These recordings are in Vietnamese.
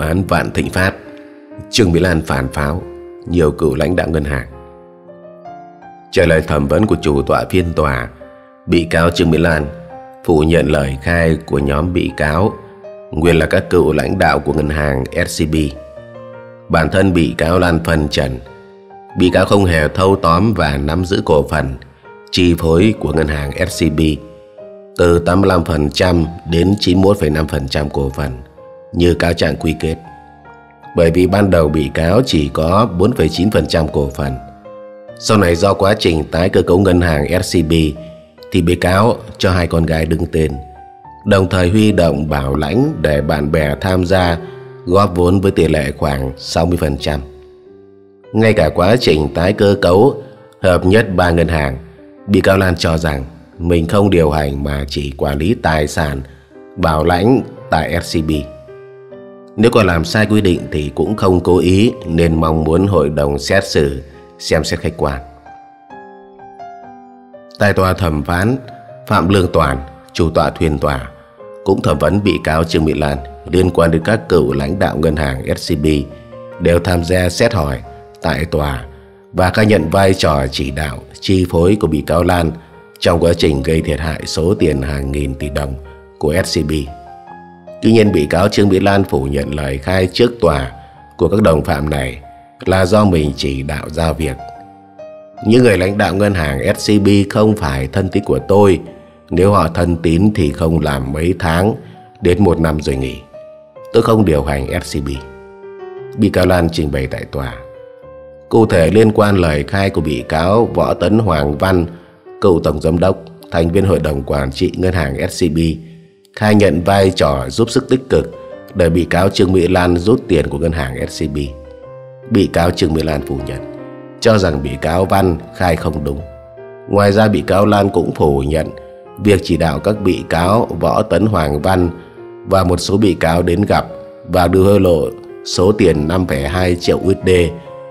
án Vạn Thịnh Phát, Trương Mỹ Lan phản pháo, nhiều cựu lãnh đạo ngân hàng. Trả lời thẩm vấn của chủ tọa phiên tòa, bị cáo Trương Mỹ Lan phủ nhận lời khai của nhóm bị cáo nguyên là các cựu lãnh đạo của ngân hàng SCB. Bản thân bị cáo Lan phân trần, bị cáo không hề thâu tóm và nắm giữ cổ phần chi phối của ngân hàng SCB từ 85% đến 91,5% cổ phần như cáo trạng quy kết. Bởi vì ban đầu bị cáo chỉ có 4,9% cổ phần. Sau này do quá trình tái cơ cấu ngân hàng SCB thì bị cáo cho hai con gái đứng tên, đồng thời huy động bảo lãnh để bạn bè tham gia góp vốn với tỷ lệ khoảng 60%. Ngay cả quá trình tái cơ cấu hợp nhất ba ngân hàng, bị cáo Lan cho rằng mình không điều hành mà chỉ quản lý tài sản bảo lãnh tại SCB. Nếu có làm sai quy định thì cũng không cố ý nên mong muốn hội đồng xét xử xem xét khách quan. Tại tòa thẩm phán Phạm Lương Toàn, chủ tọa thuyền tòa, cũng thẩm vấn bị cáo Trương Mỹ Lan liên quan đến các cựu lãnh đạo ngân hàng SCB đều tham gia xét hỏi tại tòa và khai nhận vai trò chỉ đạo chi phối của bị cáo Lan trong quá trình gây thiệt hại số tiền hàng nghìn tỷ đồng của SCB. Tuy nhiên bị cáo Trương Mỹ Lan phủ nhận lời khai trước tòa của các đồng phạm này là do mình chỉ đạo ra việc. Những người lãnh đạo ngân hàng SCB không phải thân tín của tôi. Nếu họ thân tín thì không làm mấy tháng đến một năm rồi nghỉ. Tôi không điều hành SCB. Bị cáo Lan trình bày tại tòa. Cụ thể liên quan lời khai của bị cáo Võ Tấn Hoàng Văn, cựu tổng giám đốc, thành viên hội đồng quản trị ngân hàng SCB khai nhận vai trò giúp sức tích cực để bị cáo Trương Mỹ Lan rút tiền của ngân hàng SCB. Bị cáo Trương Mỹ Lan phủ nhận, cho rằng bị cáo Văn khai không đúng. Ngoài ra bị cáo Lan cũng phủ nhận việc chỉ đạo các bị cáo Võ Tấn Hoàng Văn và một số bị cáo đến gặp và đưa hối lộ số tiền 5,2 triệu USD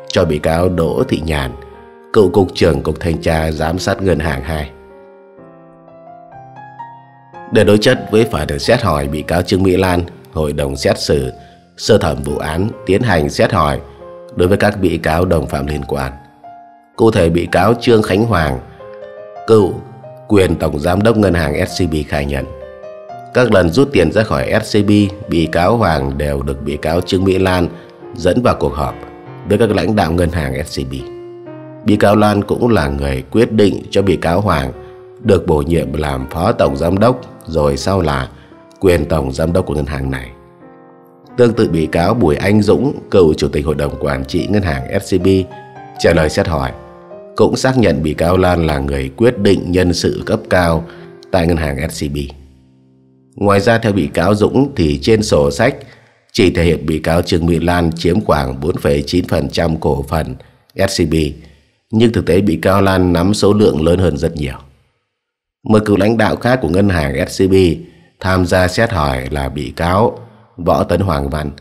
cho bị cáo Đỗ Thị Nhàn, cựu cục trưởng cục thanh tra giám sát ngân hàng 2. Để đối chất với phải được xét hỏi bị cáo Trương Mỹ Lan, hội đồng xét xử sơ thẩm vụ án tiến hành xét hỏi đối với các bị cáo đồng phạm liên quan. Cụ thể bị cáo Trương Khánh Hoàng, cựu quyền tổng giám đốc ngân hàng SCB khai nhận. Các lần rút tiền ra khỏi SCB, bị cáo Hoàng đều được bị cáo Trương Mỹ Lan dẫn vào cuộc họp với các lãnh đạo ngân hàng SCB. Bị cáo Lan cũng là người quyết định cho bị cáo Hoàng được bổ nhiệm làm phó tổng giám đốc rồi sau là quyền tổng giám đốc của ngân hàng này. Tương tự bị cáo Bùi Anh Dũng, cựu chủ tịch hội đồng quản trị ngân hàng SCB, trả lời xét hỏi, cũng xác nhận bị cáo Lan là người quyết định nhân sự cấp cao tại ngân hàng SCB. Ngoài ra theo bị cáo Dũng thì trên sổ sách chỉ thể hiện bị cáo Trương Mỹ Lan chiếm khoảng 4,9% cổ phần SCB, nhưng thực tế bị cáo Lan nắm số lượng lớn hơn rất nhiều. Một cựu lãnh đạo khác của ngân hàng SCB tham gia xét hỏi là bị cáo Võ Tấn Hoàng Văn,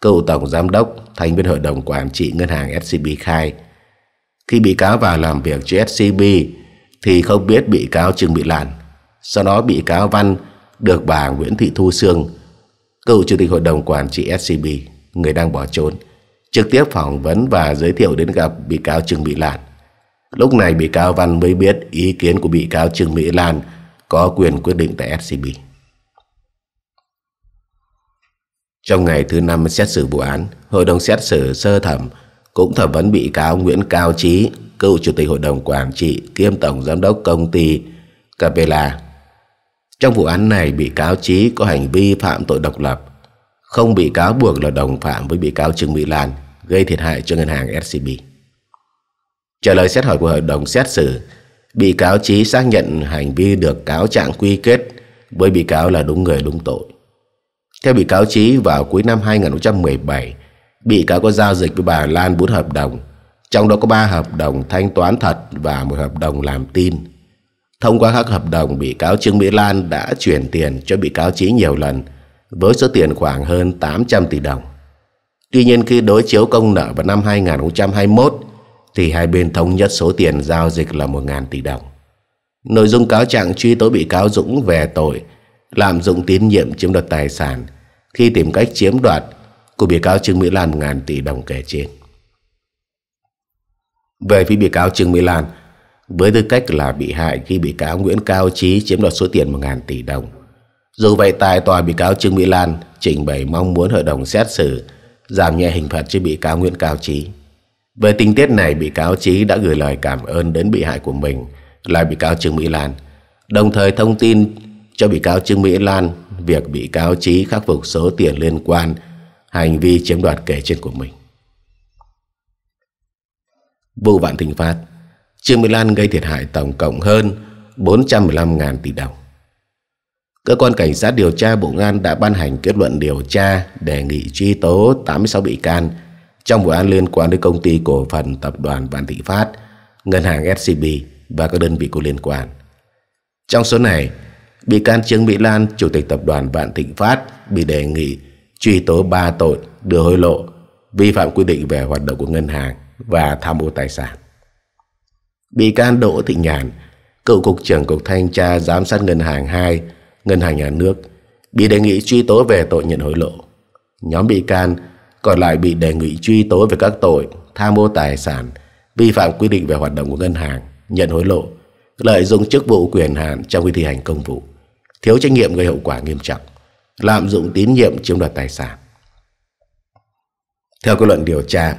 cựu tổng giám đốc, thành viên hội đồng quản trị ngân hàng SCB khai. Khi bị cáo vào làm việc cho SCB thì không biết bị cáo Trương Mỹ Lan. Sau đó bị cáo Văn được bà Nguyễn Thị Thu Sương, cựu chủ tịch hội đồng quản trị SCB, người đang bỏ trốn, trực tiếp phỏng vấn và giới thiệu đến gặp bị cáo Trương Mỹ Lan. Lúc này bị cáo Văn mới biết ý kiến của bị cáo Trương Mỹ Lan có quyền quyết định tại SCB. Trong ngày thứ năm xét xử vụ án, Hội đồng xét xử sơ thẩm cũng thẩm vấn bị cáo Nguyễn Cao Trí, cựu chủ tịch hội đồng quản trị kiêm tổng giám đốc công ty Capella. Trong vụ án này, bị cáo Trí có hành vi phạm tội độc lập, không bị cáo buộc là đồng phạm với bị cáo Trương Mỹ Lan, gây thiệt hại cho ngân hàng SCB. Trả lời xét hỏi của hội đồng xét xử, bị cáo Chí xác nhận hành vi được cáo trạng quy kết với bị cáo là đúng người đúng tội. Theo bị cáo Chí vào cuối năm 2017, bị cáo có giao dịch với bà Lan bốn hợp đồng, trong đó có 3 hợp đồng thanh toán thật và một hợp đồng làm tin. Thông qua các hợp đồng, bị cáo Trương Mỹ Lan đã chuyển tiền cho bị cáo Chí nhiều lần với số tiền khoảng hơn 800 tỷ đồng. Tuy nhiên khi đối chiếu công nợ vào năm 2021, thì hai bên thống nhất số tiền giao dịch là 1.000 tỷ đồng. Nội dung cáo trạng truy tố bị cáo Dũng về tội lạm dụng tín nhiệm chiếm đoạt tài sản khi tìm cách chiếm đoạt của bị cáo Trương Mỹ Lan 1.000 tỷ đồng kể trên. Về phía bị cáo Trương Mỹ Lan, với tư cách là bị hại khi bị cáo Nguyễn Cao Trí chiếm đoạt số tiền 1.000 tỷ đồng. Dù vậy, tại tòa bị cáo Trương Mỹ Lan trình bày mong muốn hội đồng xét xử giảm nhẹ hình phạt cho bị cáo Nguyễn Cao Trí. Về tình tiết này, bị cáo Trí đã gửi lời cảm ơn đến bị hại của mình là bị cáo Trương Mỹ Lan, đồng thời thông tin cho bị cáo Trương Mỹ Lan việc bị cáo Trí khắc phục số tiền liên quan hành vi chiếm đoạt kể trên của mình. Vụ vạn thịnh phát, Trương Mỹ Lan gây thiệt hại tổng cộng hơn 415.000 tỷ đồng. Cơ quan Cảnh sát điều tra Bộ Ngoan đã ban hành kết luận điều tra đề nghị truy tố 86 bị can – trong vụ án liên quan đến công ty cổ phần tập đoàn Vạn Thị Phát, ngân hàng SCB và các đơn vị có liên quan. Trong số này, bị can Trương Mỹ Lan, chủ tịch tập đoàn Vạn Thịnh Phát bị đề nghị truy tố 3 tội đưa hối lộ, vi phạm quy định về hoạt động của ngân hàng và tham ô tài sản. Bị can Đỗ Thị Nhàn, cựu cục trưởng cục thanh tra giám sát ngân hàng 2, ngân hàng nhà nước, bị đề nghị truy tố về tội nhận hối lộ. Nhóm bị can còn lại bị đề nghị truy tố về các tội tham mô tài sản, vi phạm quy định về hoạt động của ngân hàng, nhận hối lộ, lợi dụng chức vụ quyền hạn trong khi thi hành công vụ, thiếu trách nhiệm gây hậu quả nghiêm trọng, lạm dụng tín nhiệm chiếm đoạt tài sản. Theo kết luận điều tra,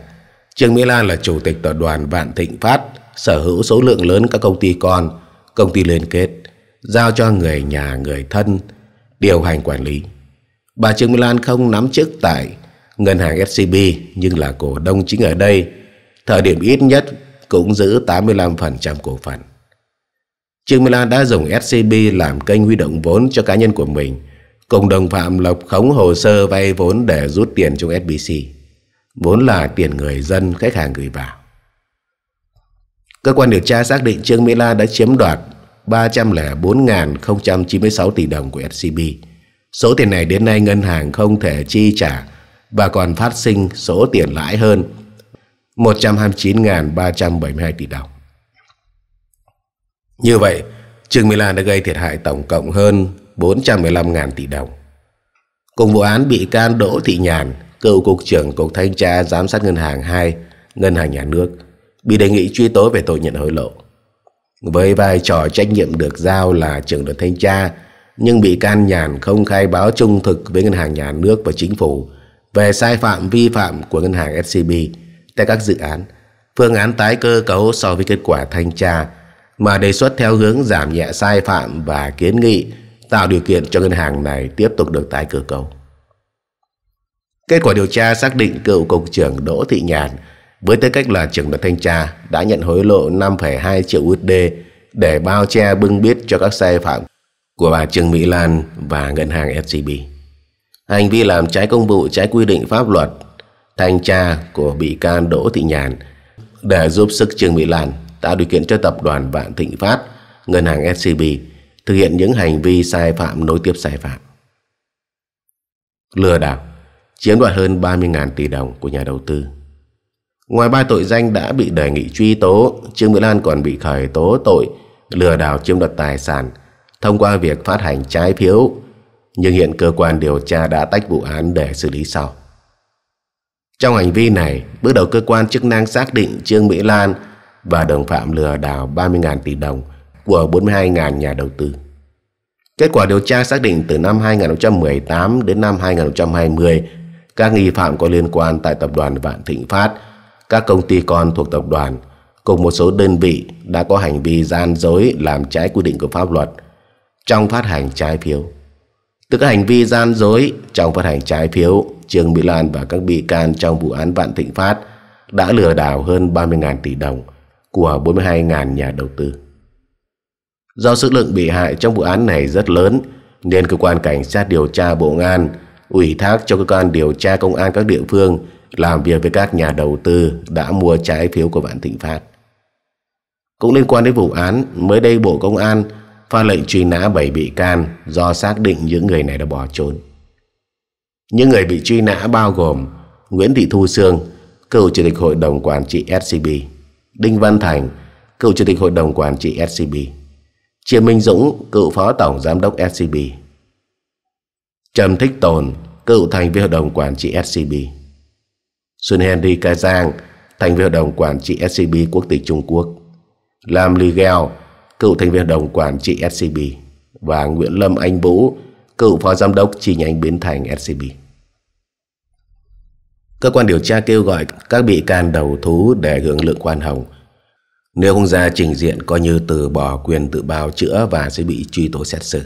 Trương Mỹ Lan là chủ tịch tập đoàn Vạn Thịnh Phát, sở hữu số lượng lớn các công ty con, công ty liên kết, giao cho người nhà, người thân điều hành quản lý. Bà Trương Mỹ Lan không nắm chức tại ngân hàng SCB nhưng là cổ đông chính ở đây, thời điểm ít nhất cũng giữ 85% cổ phần. Trương Mỹ Lan đã dùng SCB làm kênh huy động vốn cho cá nhân của mình, cùng đồng phạm lập khống hồ sơ vay vốn để rút tiền trong SBC, vốn là tiền người dân khách hàng gửi vào. Cơ quan điều tra xác định Trương Mỹ Lan đã chiếm đoạt 304.096 tỷ đồng của SCB. Số tiền này đến nay ngân hàng không thể chi trả và còn phát sinh số tiền lãi hơn 129.372 tỷ đồng. Như vậy, Trương Mỹ Lan đã gây thiệt hại tổng cộng hơn 415.000 tỷ đồng. Cùng vụ án bị can Đỗ Thị Nhàn, cựu cục trưởng Cục Thanh tra Giám sát Ngân hàng 2, Ngân hàng Nhà nước, bị đề nghị truy tố về tội nhận hối lộ. Với vai trò trách nhiệm được giao là trưởng đoàn thanh tra, nhưng bị can Nhàn không khai báo trung thực với Ngân hàng Nhà nước và Chính phủ về sai phạm vi phạm của ngân hàng SCB tại các dự án, phương án tái cơ cấu so với kết quả thanh tra mà đề xuất theo hướng giảm nhẹ sai phạm và kiến nghị tạo điều kiện cho ngân hàng này tiếp tục được tái cơ cấu. Kết quả điều tra xác định cựu cục trưởng Đỗ Thị Nhàn với tư cách là trưởng đoàn thanh tra đã nhận hối lộ 5,2 triệu USD để bao che bưng biết cho các sai phạm của bà Trương Mỹ Lan và ngân hàng SCB. Hành vi làm trái công vụ trái quy định pháp luật Thanh tra của bị can Đỗ Thị Nhàn để giúp sức Trương Mỹ Lan tạo điều kiện cho tập đoàn Vạn Thịnh Phát, ngân hàng SCB thực hiện những hành vi sai phạm nối tiếp sai phạm. Lừa đảo, chiếm đoạt hơn 30.000 tỷ đồng của nhà đầu tư. Ngoài ba tội danh đã bị đề nghị truy tố, Trương Mỹ Lan còn bị khởi tố tội lừa đảo chiếm đoạt tài sản thông qua việc phát hành trái phiếu nhưng hiện cơ quan điều tra đã tách vụ án để xử lý sau. Trong hành vi này, bước đầu cơ quan chức năng xác định Trương Mỹ Lan và đồng phạm lừa đảo 30.000 tỷ đồng của 42.000 nhà đầu tư. Kết quả điều tra xác định từ năm 2018 đến năm 2020, các nghi phạm có liên quan tại tập đoàn Vạn Thịnh Phát, các công ty con thuộc tập đoàn, cùng một số đơn vị đã có hành vi gian dối làm trái quy định của pháp luật trong phát hành trái phiếu từ các hành vi gian dối trong phát hành trái phiếu, Trương Mỹ Lan và các bị can trong vụ án Vạn Thịnh Phát đã lừa đảo hơn 30.000 tỷ đồng của 42.000 nhà đầu tư. Do số lượng bị hại trong vụ án này rất lớn, nên cơ quan cảnh sát điều tra Bộ Công an ủy thác cho cơ quan điều tra công an các địa phương làm việc với các nhà đầu tư đã mua trái phiếu của Vạn Thịnh Phát. Cũng liên quan đến vụ án, mới đây Bộ Công an phát lệnh truy nã bảy bị can do xác định những người này đã bỏ trốn. Những người bị truy nã bao gồm Nguyễn Thị Thu Sương, cựu chủ tịch hội đồng quản trị SCB, Đinh Văn Thành, cựu chủ tịch hội đồng quản trị SCB, Triệu Minh Dũng, cựu phó tổng giám đốc SCB, Trầm Thích Tồn, cựu thành viên hội đồng quản trị SCB, Xuân Henry Cai Giang, thành viên hội đồng quản trị SCB quốc tịch Trung Quốc, Lam Ly Gell, cựu thành viên đồng quản trị SCB và Nguyễn Lâm Anh Vũ, cựu phó giám đốc chi nhánh Biến Thành SCB. Cơ quan điều tra kêu gọi các bị can đầu thú để hưởng lượng khoan hồng. Nếu không ra trình diện coi như từ bỏ quyền tự bào chữa và sẽ bị truy tố xét xử.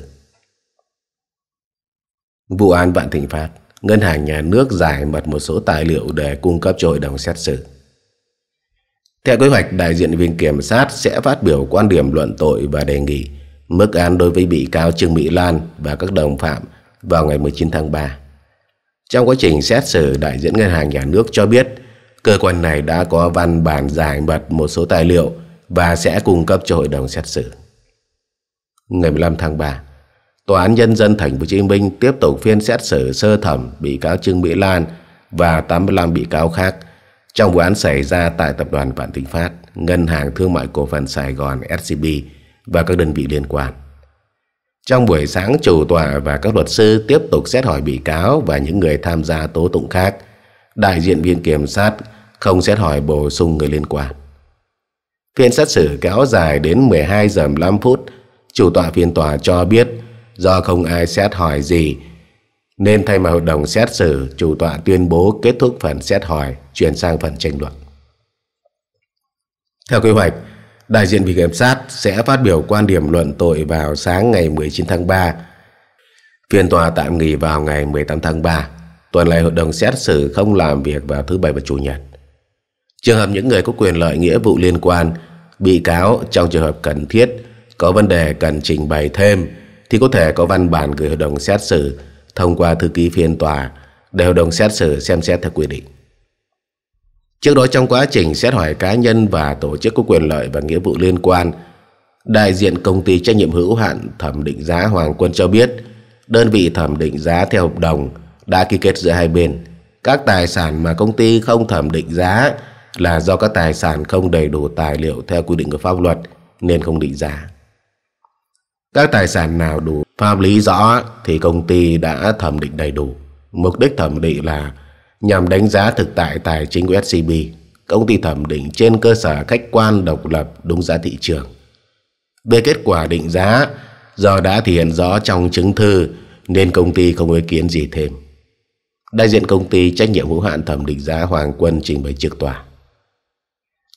Vụ án Vạn Thịnh Phát, Ngân hàng Nhà nước giải mật một số tài liệu để cung cấp cho hội đồng xét xử. Theo kế hoạch, đại diện viện kiểm sát sẽ phát biểu quan điểm luận tội và đề nghị mức án đối với bị cáo Trương Mỹ Lan và các đồng phạm vào ngày 19 tháng 3. Trong quá trình xét xử, đại diện ngân hàng nhà nước cho biết cơ quan này đã có văn bản giải mật một số tài liệu và sẽ cung cấp cho hội đồng xét xử. Ngày 15 tháng 3, Tòa án Nhân dân Thành phố Hồ Chí Minh tiếp tục phiên xét xử sơ thẩm bị cáo Trương Mỹ Lan và 85 bị cáo khác – trong vụ án xảy ra tại tập đoàn Vạn Thịnh Phát, Ngân hàng Thương mại Cổ phần Sài Gòn SCB và các đơn vị liên quan. Trong buổi sáng, chủ tọa và các luật sư tiếp tục xét hỏi bị cáo và những người tham gia tố tụng khác. Đại diện viên kiểm sát không xét hỏi bổ sung người liên quan. Phiên xét xử kéo dài đến 12 giờ 5 phút. Chủ tọa phiên tòa cho biết do không ai xét hỏi gì nên thay mặt hội đồng xét xử, chủ tọa tuyên bố kết thúc phần xét hỏi, chuyển sang phần tranh luận. Theo kế hoạch, đại diện Viện Kiểm sát sẽ phát biểu quan điểm luận tội vào sáng ngày 19 tháng 3. Phiên tòa tạm nghỉ vào ngày 18 tháng 3. Tuần này hội đồng xét xử không làm việc vào thứ Bảy và Chủ nhật. Trường hợp những người có quyền lợi nghĩa vụ liên quan, bị cáo trong trường hợp cần thiết, có vấn đề cần trình bày thêm thì có thể có văn bản gửi hội đồng xét xử thông qua thư ký phiên tòa đều đồng xét xử xem xét theo quy định. Trước đó trong quá trình xét hỏi cá nhân và tổ chức có quyền lợi và nghĩa vụ liên quan, đại diện công ty trách nhiệm hữu hạn thẩm định giá Hoàng Quân cho biết đơn vị thẩm định giá theo hợp đồng đã ký kết giữa hai bên. Các tài sản mà công ty không thẩm định giá là do các tài sản không đầy đủ tài liệu theo quy định của pháp luật nên không định giá. Các tài sản nào đủ pháp lý rõ thì công ty đã thẩm định đầy đủ. Mục đích thẩm định là nhằm đánh giá thực tại tài chính của SCB. Công ty thẩm định trên cơ sở khách quan độc lập đúng giá thị trường. Về kết quả định giá, do đã thể hiện rõ trong chứng thư nên công ty không ý kiến gì thêm. Đại diện công ty trách nhiệm hữu hạn thẩm định giá Hoàng Quân trình bày trước tòa.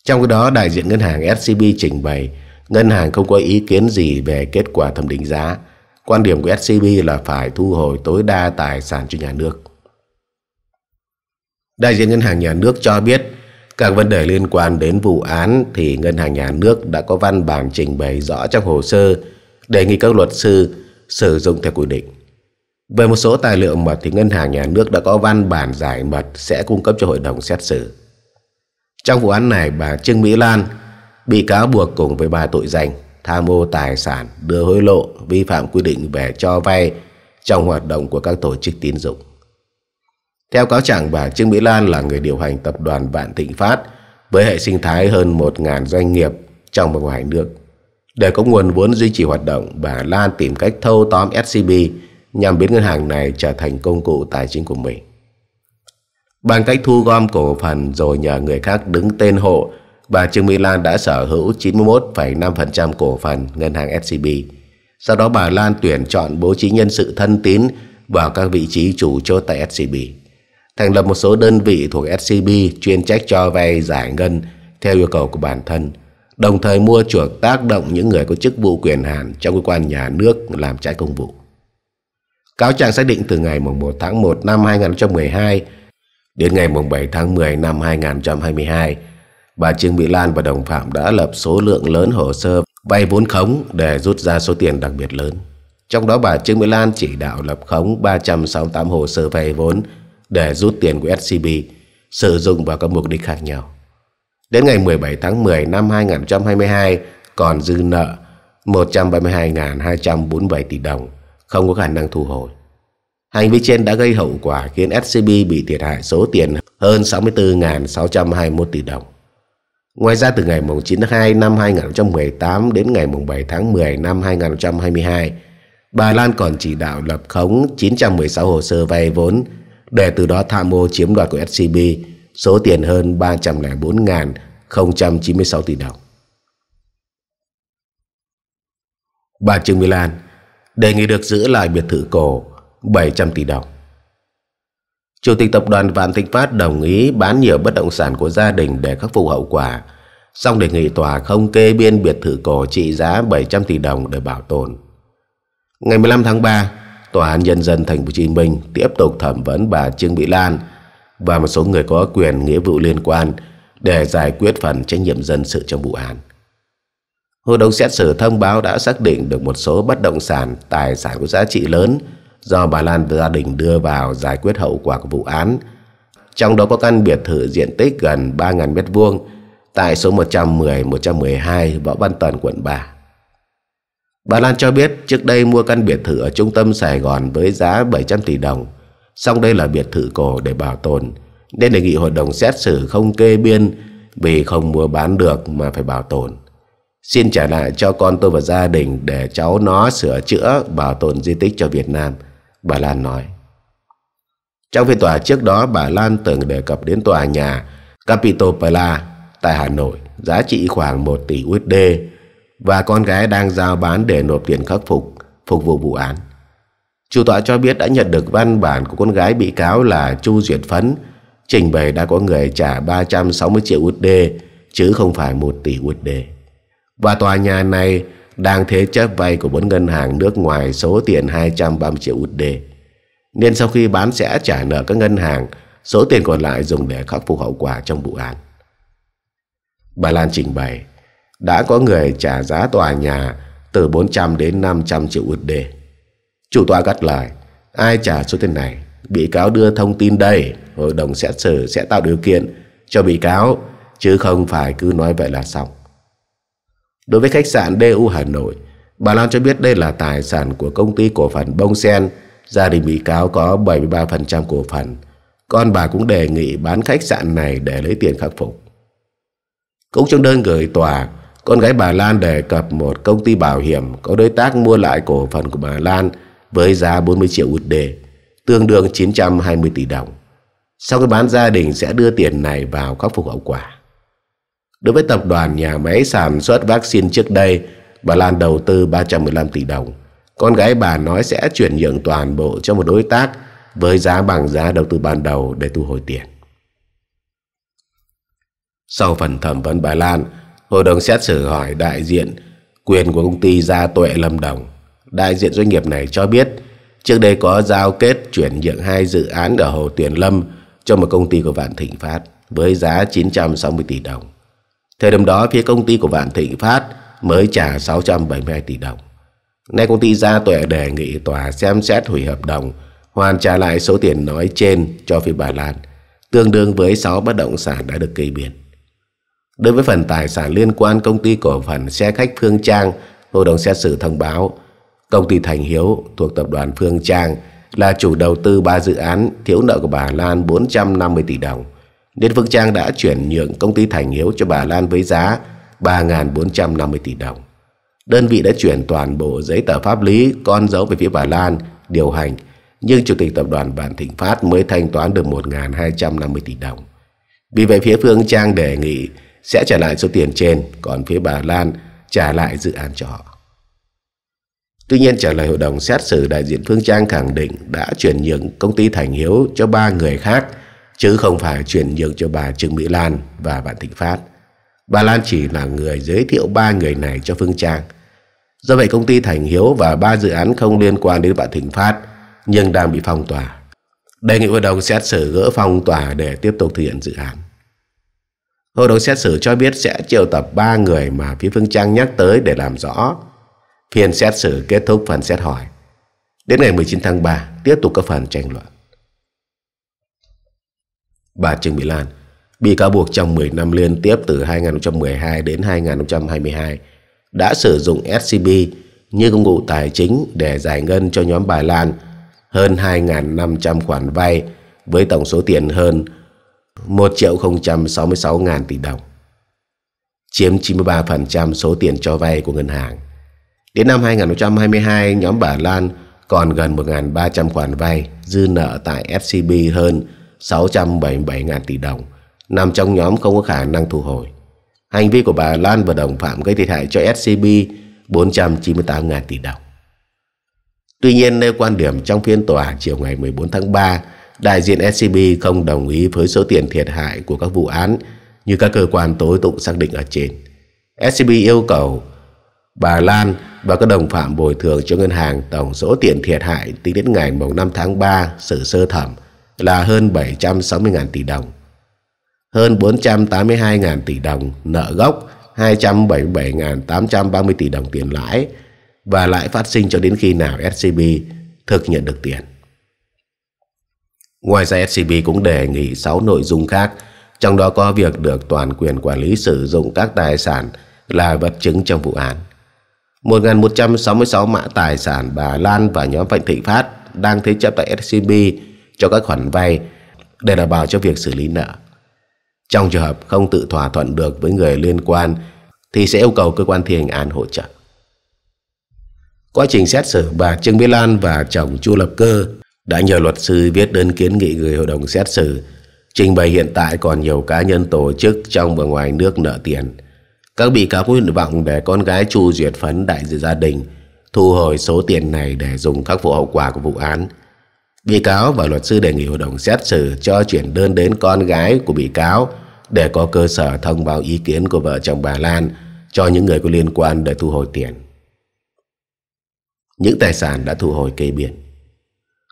Trong khi đó, đại diện ngân hàng SCB trình bày Ngân hàng không có ý kiến gì về kết quả thẩm định giá. Quan điểm của SCB là phải thu hồi tối đa tài sản cho nhà nước. Đại diện Ngân hàng Nhà nước cho biết các vấn đề liên quan đến vụ án thì Ngân hàng Nhà nước đã có văn bản trình bày rõ trong hồ sơ đề nghị các luật sư sử dụng theo quy định. Về một số tài liệu mật thì Ngân hàng Nhà nước đã có văn bản giải mật sẽ cung cấp cho hội đồng xét xử. Trong vụ án này, bà Trương Mỹ Lan – Bị cáo buộc cùng với ba tội danh tham mô tài sản, đưa hối lộ, vi phạm quy định về cho vay trong hoạt động của các tổ chức tín dụng. Theo cáo trạng, bà Trương Mỹ Lan là người điều hành tập đoàn Vạn Thịnh Phát với hệ sinh thái hơn 1.000 doanh nghiệp trong và ngoài nước. Để có nguồn vốn duy trì hoạt động, bà Lan tìm cách thâu tóm SCB nhằm biến ngân hàng này trở thành công cụ tài chính của mình. Bằng cách thu gom cổ phần rồi nhờ người khác đứng tên hộ bà Trương Mỹ Lan đã sở hữu 91,5% cổ phần ngân hàng SCB. Sau đó bà Lan tuyển chọn bố trí nhân sự thân tín vào các vị trí chủ chốt tại SCB. Thành lập một số đơn vị thuộc SCB chuyên trách cho vay giải ngân theo yêu cầu của bản thân, đồng thời mua chuộc tác động những người có chức vụ quyền hạn trong cơ quan nhà nước làm trái công vụ. Cáo trạng xác định từ ngày 1 tháng 1 năm 2012 đến ngày 7 tháng 10 năm 2022 bà Trương Mỹ Lan và đồng phạm đã lập số lượng lớn hồ sơ vay vốn khống để rút ra số tiền đặc biệt lớn. Trong đó bà Trương Mỹ Lan chỉ đạo lập khống 368 hồ sơ vay vốn để rút tiền của SCB sử dụng vào các mục đích khác nhau. Đến ngày 17 tháng 10 năm 2022 còn dư nợ 132.247 tỷ đồng không có khả năng thu hồi. Hành vi trên đã gây hậu quả khiến SCB bị thiệt hại số tiền hơn 64.621 tỷ đồng. Ngoài ra từ ngày 9 tháng 2 năm 2018 đến ngày 7 tháng 10 năm 2022, bà Lan còn chỉ đạo lập khống 916 hồ sơ vay vốn để từ đó tham mô chiếm đoạt của SCB số tiền hơn 304.096 tỷ đồng. Bà Trương Mỹ Lan đề nghị được giữ lại biệt thự cổ 700 tỷ đồng. Chủ tịch tập đoàn Vạn Thịnh Phát đồng ý bán nhiều bất động sản của gia đình để khắc phục hậu quả. Song đề nghị tòa không kê biên biệt thự cổ trị giá 700 tỷ đồng để bảo tồn. Ngày 15 tháng 3, Tòa án Nhân dân Thành phố Hồ Chí Minh tiếp tục thẩm vấn bà Trương Mỹ Lan và một số người có quyền nghĩa vụ liên quan để giải quyết phần trách nhiệm dân sự trong vụ án. Hội đồng xét xử thông báo đã xác định được một số bất động sản, tài sản có giá trị lớn – do bà Lan gia đình đưa vào giải quyết hậu quả của vụ án. Trong đó có căn biệt thự diện tích gần 3.000 m2 tại số 110-112 Võ Văn Tần, quận 3. Bà Lan cho biết trước đây mua căn biệt thự ở trung tâm Sài Gòn với giá 700 tỷ đồng, song đây là biệt thự cổ để bảo tồn, nên đề nghị hội đồng xét xử không kê biên vì không mua bán được mà phải bảo tồn. Xin trả lại cho con tôi và gia đình để cháu nó sửa chữa bảo tồn di tích cho Việt Nam – bà Lan nói. Trong phiên tòa trước đó, bà Lan từng đề cập đến tòa nhà Capitol Plaza tại Hà Nội, giá trị khoảng 1 tỷ USD và con gái đang giao bán để nộp tiền khắc phục, phục vụ vụ án. Chủ tọa cho biết đã nhận được văn bản của con gái bị cáo là Chu Duyệt Phấn, trình bày đã có người trả 360 triệu USD chứ không phải 1 tỷ USD. Và tòa nhà này đang thế chấp vay của bốn ngân hàng nước ngoài số tiền 230 triệu USD. Nên sau khi bán sẽ trả nợ các ngân hàng số tiền còn lại dùng để khắc phục hậu quả trong vụ án. Bà Lan trình bày, đã có người trả giá tòa nhà từ 400 đến 500 triệu USD. Chủ tòa gắt lời, ai trả số tiền này? Bị cáo đưa thông tin đây, hội đồng xét xử sẽ tạo điều kiện cho bị cáo, chứ không phải cứ nói vậy là xong. Đối với khách sạn DU Hà Nội, bà Lan cho biết đây là tài sản của công ty cổ phần Bông Sen, gia đình bị cáo có 73% cổ phần. Con bà cũng đề nghị bán khách sạn này để lấy tiền khắc phục. Cũng trong đơn gửi tòa, con gái bà Lan đề cập một công ty bảo hiểm có đối tác mua lại cổ phần của bà Lan với giá 40 triệu USD, tương đương 920 tỷ đồng. Sau khi bán gia đình sẽ đưa tiền này vào khắc phục hậu quả. Đối với tập đoàn nhà máy sản xuất vaccine trước đây, bà Lan đầu tư 315 tỷ đồng. Con gái bà nói sẽ chuyển nhượng toàn bộ cho một đối tác với giá bằng giá đầu tư ban đầu để thu hồi tiền. Sau phần thẩm vấn bà Lan, hội đồng xét xử hỏi đại diện quyền của công ty Gia Tuệ Lâm Đồng. Đại diện doanh nghiệp này cho biết trước đây có giao kết chuyển nhượng hai dự án ở Hồ Tuyền Lâm cho một công ty của Vạn Thịnh Phát với giá 960 tỷ đồng. Thời điểm đó phía công ty của Vạn Thịnh Phát mới trả 672 tỷ đồng. Nay công ty ra tuệ đề nghị tòa xem xét hủy hợp đồng, hoàn trả lại số tiền nói trên cho phía bà Lan, tương đương với 6 bất động sản đã được kê biên. Đối với phần tài sản liên quan công ty cổ phần xe khách Phương Trang, hội đồng xét xử thông báo công ty Thành Hiếu thuộc tập đoàn Phương Trang là chủ đầu tư ba dự án thiếu nợ của bà Lan 450 tỷ đồng nên Phương Trang đã chuyển nhượng công ty Thành Hiếu cho bà Lan với giá 3.450 tỷ đồng. Đơn vị đã chuyển toàn bộ giấy tờ pháp lý con dấu về phía bà Lan điều hành, nhưng Chủ tịch Tập đoàn Vạn Thịnh Phát mới thanh toán được 1.250 tỷ đồng. Vì vậy phía Phương Trang đề nghị sẽ trả lại số tiền trên, còn phía bà Lan trả lại dự án cho họ. Tuy nhiên trả lời hội đồng xét xử đại diện Phương Trang khẳng định đã chuyển nhượng công ty Thành Hiếu cho ba người khác – chứ không phải chuyển nhượng cho bà Trương Mỹ Lan và bạn Thịnh Phát. Bà Lan chỉ là người giới thiệu ba người này cho Phương Trang. Do vậy công ty Thành Hiếu và ba dự án không liên quan đến bạn Thịnh Phát nhưng đang bị phong tỏa. Đề nghị hội đồng xét xử gỡ phong tỏa để tiếp tục thực hiện dự án. Hội đồng xét xử cho biết sẽ triệu tập ba người mà phía Phương Trang nhắc tới để làm rõ. Phiên xét xử kết thúc phần xét hỏi. Đến ngày 19 tháng 3, tiếp tục các phần tranh luận. Bà Trương Mỹ Lan bị cáo buộc trong 10 năm liên tiếp từ 2012 đến 2022 đã sử dụng SCB như công cụ tài chính để giải ngân cho nhóm bà Lan hơn 2.500 khoản vay với tổng số tiền hơn 1 triệu 066 000 tỷ đồng, chiếm 93% số tiền cho vay của ngân hàng. Đến năm 2022, nhóm bà Lan còn gần 1.300 khoản vay dư nợ tại SCB hơn 677 ngàn tỷ đồng nằm trong nhóm không có khả năng thu hồi. Hành vi của bà Lan và đồng phạm gây thiệt hại cho SCB 498 ngàn tỷ đồng. Tuy nhiên, nêu quan điểm trong phiên tòa chiều ngày 14 tháng 3, đại diện SCB không đồng ý với số tiền thiệt hại của các vụ án như các cơ quan tố tụng xác định ở trên. SCB yêu cầu bà Lan và các đồng phạm bồi thường cho ngân hàng tổng số tiền thiệt hại tính đến ngày 5 tháng 3 xử sơ thẩm là hơn 760.000 tỷ đồng. Hơn 482.000 tỷ đồng nợ gốc, 277.830 tỷ đồng tiền lãi và lãi phát sinh cho đến khi nào SCB thực nhận được tiền. Ngoài ra SCB cũng đề nghị 6 nội dung khác, trong đó có việc được toàn quyền quản lý sử dụng các tài sản là vật chứng trong vụ án. 1.166 mã tài sản bà Lan và nhóm Vạn Thị Phát đang thế chấp tại SCB cho các khoản vay để đảm bảo cho việc xử lý nợ. Trong trường hợp không tự thỏa thuận được với người liên quan thì sẽ yêu cầu cơ quan thi hành án hỗ trợ. Quá trình xét xử bà Trương Mỹ Lan và chồng Chu Lập Cơ đã nhờ luật sư viết đơn kiến nghị gửi hội đồng xét xử trình bày hiện tại còn nhiều cá nhân tổ chức trong và ngoài nước nợ tiền. Các bị cáo có nguyện vọng để con gái Chu duyệt phấn đại diện gia đình thu hồi số tiền này để dùng khắc phục hậu quả của vụ án – Bị cáo và luật sư đề nghị hội đồng xét xử cho chuyển đơn đến con gái của bị cáo để có cơ sở thông báo ý kiến của vợ chồng bà Lan cho những người có liên quan để thu hồi tiền. Những tài sản đã thu hồi kê biển.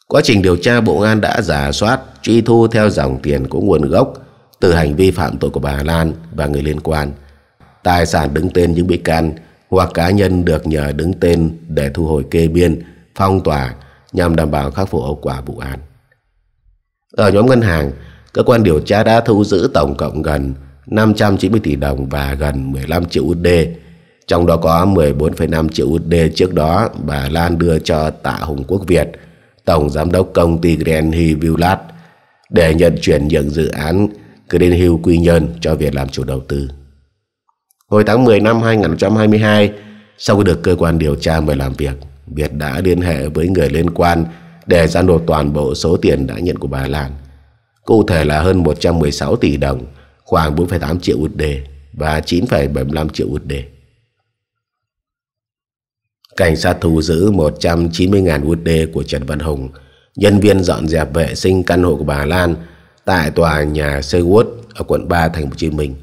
Quá trình điều tra Bộ an đã giả soát, truy thu theo dòng tiền của nguồn gốc từ hành vi phạm tội của bà Lan và người liên quan. Tài sản đứng tên những bị can hoặc cá nhân được nhờ đứng tên để thu hồi kê biên, phong tỏa, nhằm đảm bảo khắc phục hậu quả vụ án. Ở nhóm ngân hàng, cơ quan điều tra đã thu giữ tổng cộng gần 590 tỷ đồng và gần 15 triệu USD, trong đó có 14,5 triệu USD trước đó bà Lan đưa cho Tạ Hùng Quốc Việt, tổng giám đốc công ty Grand Hill Villat, để nhận chuyển nhượng dự án Green Hill Quy Nhơn cho Việt làm chủ đầu tư. Hồi tháng 10 năm 2022, sau khi được cơ quan điều tra mời làm việc, Việt đã liên hệ với người liên quan để ra nộp toàn bộ số tiền đã nhận của bà Lan. Cụ thể là hơn 116 tỷ đồng, khoảng 4,8 triệu USD và 9,75 triệu USD. Cảnh sát thu giữ 190.000 USD của Trần Văn Hùng, nhân viên dọn dẹp vệ sinh căn hộ của bà Lan tại tòa nhà Seawood ở quận 3 thành phố Hồ Chí Minh.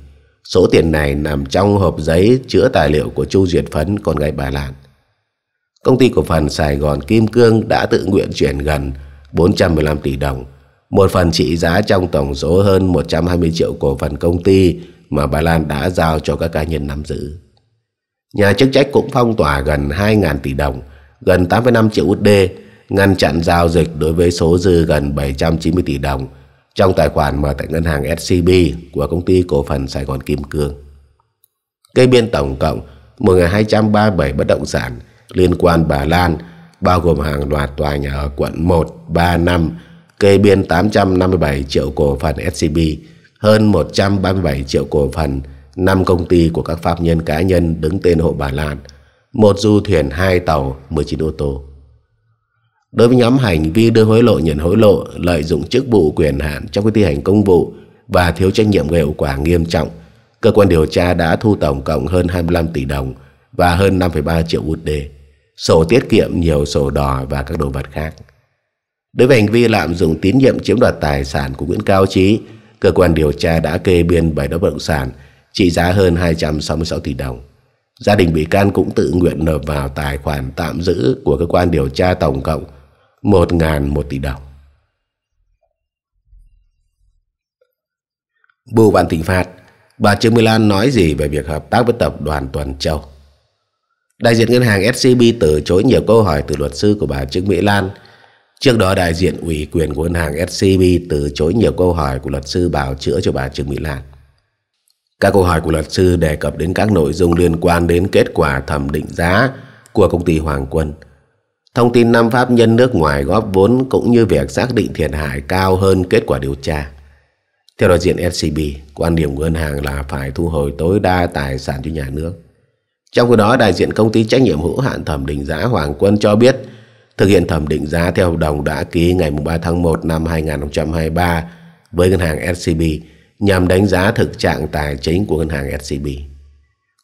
Số tiền này nằm trong hộp giấy chứa tài liệu của Chu Duyệt Phấn con gái bà Lan công ty cổ phần Sài Gòn Kim Cương đã tự nguyện chuyển gần 415 tỷ đồng, một phần trị giá trong tổng số hơn 120 triệu cổ phần công ty mà bà Lan đã giao cho các cá nhân nắm giữ. Nhà chức trách cũng phong tỏa gần 2.000 tỷ đồng, gần 8,5 triệu USD, ngăn chặn giao dịch đối với số dư gần 790 tỷ đồng trong tài khoản mở tại ngân hàng SCB của công ty cổ phần Sài Gòn Kim Cương. Cây biên tổng cộng 1.237 bất động sản liên quan Bà Lan, bao gồm hàng loạt tòa nhà ở quận 1, 3 năm, kê biên 857 triệu cổ phần SCB, hơn 137 triệu cổ phần, 5 công ty của các pháp nhân cá nhân đứng tên hộ Bà Lan, một du thuyền, hai tàu, 19 ô tô. Đối với nhóm hành vi đưa hối lộ nhận hối lộ, lợi dụng chức vụ quyền hạn trong khi thi hành công vụ và thiếu trách nhiệm gây hậu quả nghiêm trọng, cơ quan điều tra đã thu tổng cộng hơn 25 tỷ đồng và hơn 5,3 triệu USD sổ tiết kiệm nhiều sổ đỏ và các đồ vật khác. Đối với hành vi lạm dụng tín nhiệm chiếm đoạt tài sản của Nguyễn Cao Trí, cơ quan điều tra đã kê biên bảy bất động sản trị giá hơn 266 tỷ đồng. Gia đình bị can cũng tự nguyện nộp vào tài khoản tạm giữ của cơ quan điều tra tổng cộng 1.001 tỷ đồng. Bùi Văn Thịnh Phát, bà Trương Mỹ Lan nói gì về việc hợp tác với tập đoàn Tuần Châu? Đại diện ngân hàng SCB từ chối nhiều câu hỏi từ luật sư của bà Trương Mỹ Lan. Trước đó đại diện ủy quyền của ngân hàng SCB từ chối nhiều câu hỏi của luật sư bảo chữa cho bà Trương Mỹ Lan. Các câu hỏi của luật sư đề cập đến các nội dung liên quan đến kết quả thẩm định giá của công ty Hoàng Quân. Thông tin năm pháp nhân nước ngoài góp vốn cũng như việc xác định thiệt hại cao hơn kết quả điều tra. Theo đại diện SCB, quan điểm của ngân hàng là phải thu hồi tối đa tài sản cho nhà nước. Trong khi đó, đại diện công ty trách nhiệm hữu hạn thẩm định giá Hoàng Quân cho biết, thực hiện thẩm định giá theo hợp đồng đã ký ngày 3 tháng 1 năm 2023 với ngân hàng SCB nhằm đánh giá thực trạng tài chính của ngân hàng SCB.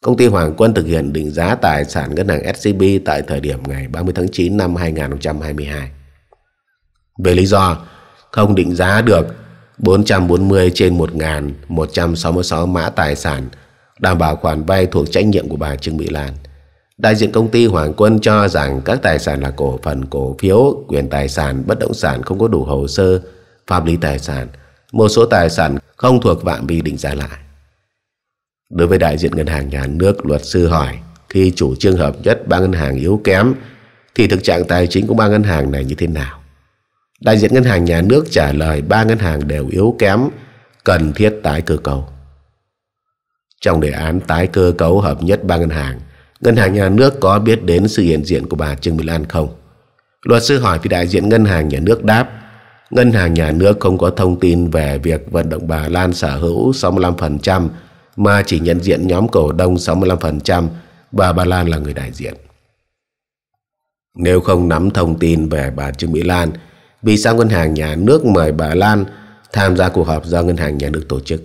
Công ty Hoàng Quân thực hiện định giá tài sản ngân hàng SCB tại thời điểm ngày 30 tháng 9 năm 2022. Về lý do không định giá được 440 trên 1.166 mã tài sản – đảm bảo khoản vay thuộc trách nhiệm của bà Trương Mỹ Lan. Đại diện công ty Hoàng Quân cho rằng các tài sản là cổ phần, cổ phiếu, quyền tài sản, bất động sản không có đủ hồ sơ, pháp lý tài sản, một số tài sản không thuộc phạm vi định giá lại. Đối với đại diện ngân hàng nhà nước, luật sư hỏi khi chủ trương hợp nhất ba ngân hàng yếu kém thì thực trạng tài chính của ba ngân hàng này như thế nào? Đại diện ngân hàng nhà nước trả lời ba ngân hàng đều yếu kém, cần thiết tái cơ cấu. Trong đề án tái cơ cấu hợp nhất ba ngân hàng, Ngân hàng Nhà nước có biết đến sự hiện diện của bà Trương Mỹ Lan không? Luật sư hỏi thì đại diện Ngân hàng Nhà nước đáp Ngân hàng Nhà nước không có thông tin về việc vận động bà Lan sở hữu 65% mà chỉ nhận diện nhóm cổ đông 65% và bà Lan là người đại diện. Nếu không nắm thông tin về bà Trương Mỹ Lan, vì sao Ngân hàng Nhà nước mời bà Lan tham gia cuộc họp do Ngân hàng Nhà nước tổ chức?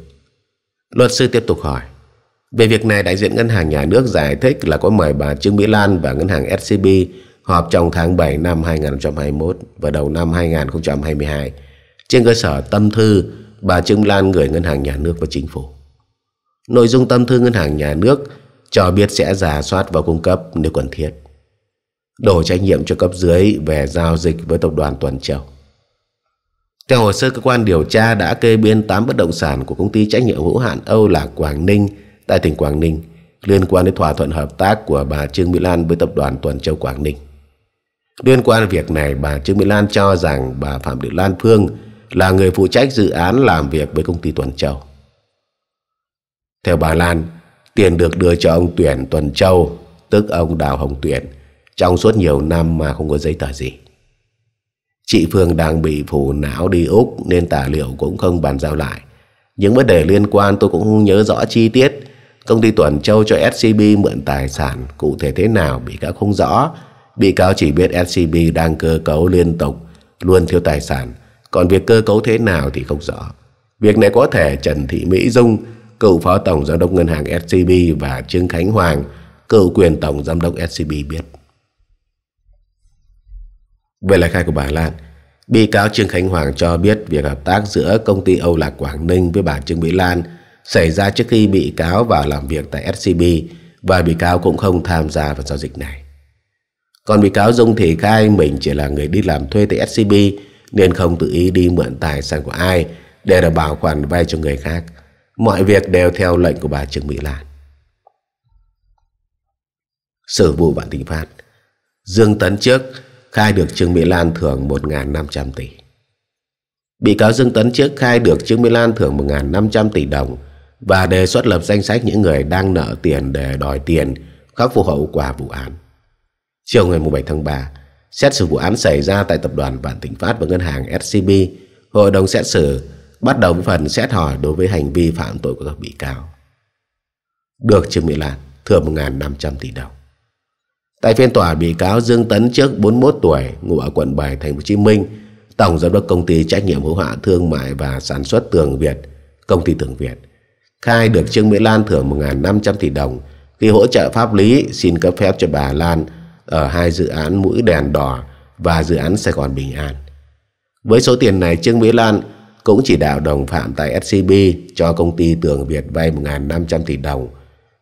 Luật sư tiếp tục hỏi. Về việc này, đại diện Ngân hàng Nhà nước giải thích là có mời bà Trương Mỹ Lan và Ngân hàng SCB họp trong tháng 7 năm 2021 và đầu năm 2022 trên cơ sở tâm thư bà Trương Mỹ Lan gửi Ngân hàng Nhà nước và Chính phủ. Nội dung tâm thư Ngân hàng Nhà nước cho biết sẽ giả soát và cung cấp nếu cần thiết. Đổ trách nhiệm cho cấp dưới về giao dịch với Tập đoàn Toàn Châu. Theo hồ sơ cơ quan điều tra đã kê biên 8 bất động sản của công ty trách nhiệm hữu hạn Âu lạc Quảng Ninh – tại tỉnh Quảng Ninh liên quan đến thỏa thuận hợp tác của bà Trương Mỹ Lan với tập đoàn Tuần Châu Quảng Ninh. Liên quan việc này, bà Trương Mỹ Lan cho rằng bà Phạm Thị Lan Phương là người phụ trách dự án làm việc với công ty Tuần Châu. Theo bà Lan, tiền được đưa cho ông Tuyển Tuần Châu, tức ông Đào Hồng Tuyển, trong suốt nhiều năm mà không có giấy tờ gì. Chị Phương đang bị phủ não đi Úc nên tài liệu cũng không bàn giao lại. Những vấn đề liên quan tôi cũng không nhớ rõ chi tiết, Công ty Tuần Châu cho SCB mượn tài sản cụ thể thế nào bị cáo không rõ. Bị cáo chỉ biết SCB đang cơ cấu liên tục, luôn thiếu tài sản. Còn việc cơ cấu thế nào thì không rõ. Việc này có thể Trần Thị Mỹ Dung, cựu phó tổng giám đốc ngân hàng SCB và Trương Khánh Hoàng, cựu quyền tổng giám đốc SCB biết. Về lời khai của bà Lan, bị cáo Trương Khánh Hoàng cho biết việc hợp tác giữa công ty Âu Lạc Quảng Ninh với bà Trương Mỹ Lan – xảy ra trước khi bị cáo vào làm việc tại SCB và bị cáo cũng không tham gia vào giao dịch này. Còn bị cáo Dung thì khai mình chỉ là người đi làm thuê tại SCB nên không tự ý đi mượn tài sản của ai để đảm bảo khoản vay cho người khác. Mọi việc đều theo lệnh của bà Trương Mỹ Lan. Sử vụ vạn TÌNH phát Dương Tấn trước khai được Trương Mỹ Lan thưởng 1.500 tỷ. Bị cáo Dương Tấn trước khai được Trương Mỹ Lan thưởng 1.500 tỷ đồng và đề xuất lập danh sách những người đang nợ tiền để đòi tiền khắc phục hậu quả vụ án. Chiều ngày 7 tháng 3, xét xử vụ án xảy ra tại Tập đoàn Vạn Thịnh Phát và Ngân hàng SCB, hội đồng xét xử bắt đầu với phần xét hỏi đối với hành vi phạm tội của các bị cáo. Được Trương Mỹ Lan thưởng 1.500 tỷ đồng. Tại phiên tòa, bị cáo Dương Tấn trước 41 tuổi, ngụ ở quận 7, thành phố Hồ Chí Minh, tổng giám đốc công ty trách nhiệm hữu hạn thương mại và sản xuất Tường Việt, công ty Tường Việt – Khai được Trương Mỹ Lan thưởng 1.500 tỷ đồng khi hỗ trợ pháp lý xin cấp phép cho bà Lan ở hai dự án Mũi Đèn Đỏ và dự án Sài Gòn Bình An. Với số tiền này, Trương Mỹ Lan cũng chỉ đạo đồng phạm tại SCB cho công ty Tường Việt vay 1.500 tỷ đồng,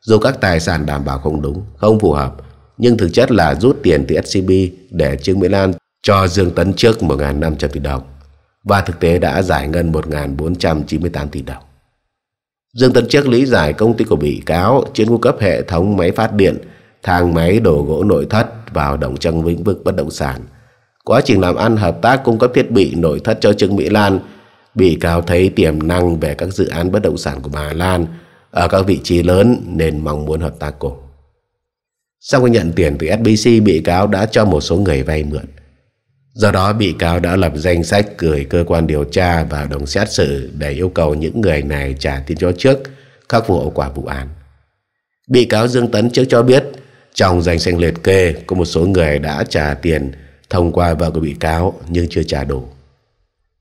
dù các tài sản đảm bảo không đúng, không phù hợp, nhưng thực chất là rút tiền từ SCB để Trương Mỹ Lan cho Dương Tấn trước 1.500 tỷ đồng và thực tế đã giải ngân 1.498 tỷ đồng. Dương Tân Trước lý giải công ty của bị cáo chuyên cung cấp hệ thống máy phát điện, thang máy đồ gỗ nội thất vào đồng trong lĩnh vực bất động sản. Quá trình làm ăn hợp tác cung cấp thiết bị nội thất cho Trương Mỹ Lan, bị cáo thấy tiềm năng về các dự án bất động sản của bà Lan ở các vị trí lớn nên mong muốn hợp tác cùng. Sau khi nhận tiền từ SBC, bị cáo đã cho một số người vay mượn. Do đó bị cáo đã lập danh sách gửi cơ quan điều tra và đồng xét xử để yêu cầu những người này trả tiền cho trước khắc phục hậu quả vụ án. Bị cáo Dương Tấn trước cho biết trong danh sách liệt kê có một số người đã trả tiền thông qua vợ của bị cáo nhưng chưa trả đủ.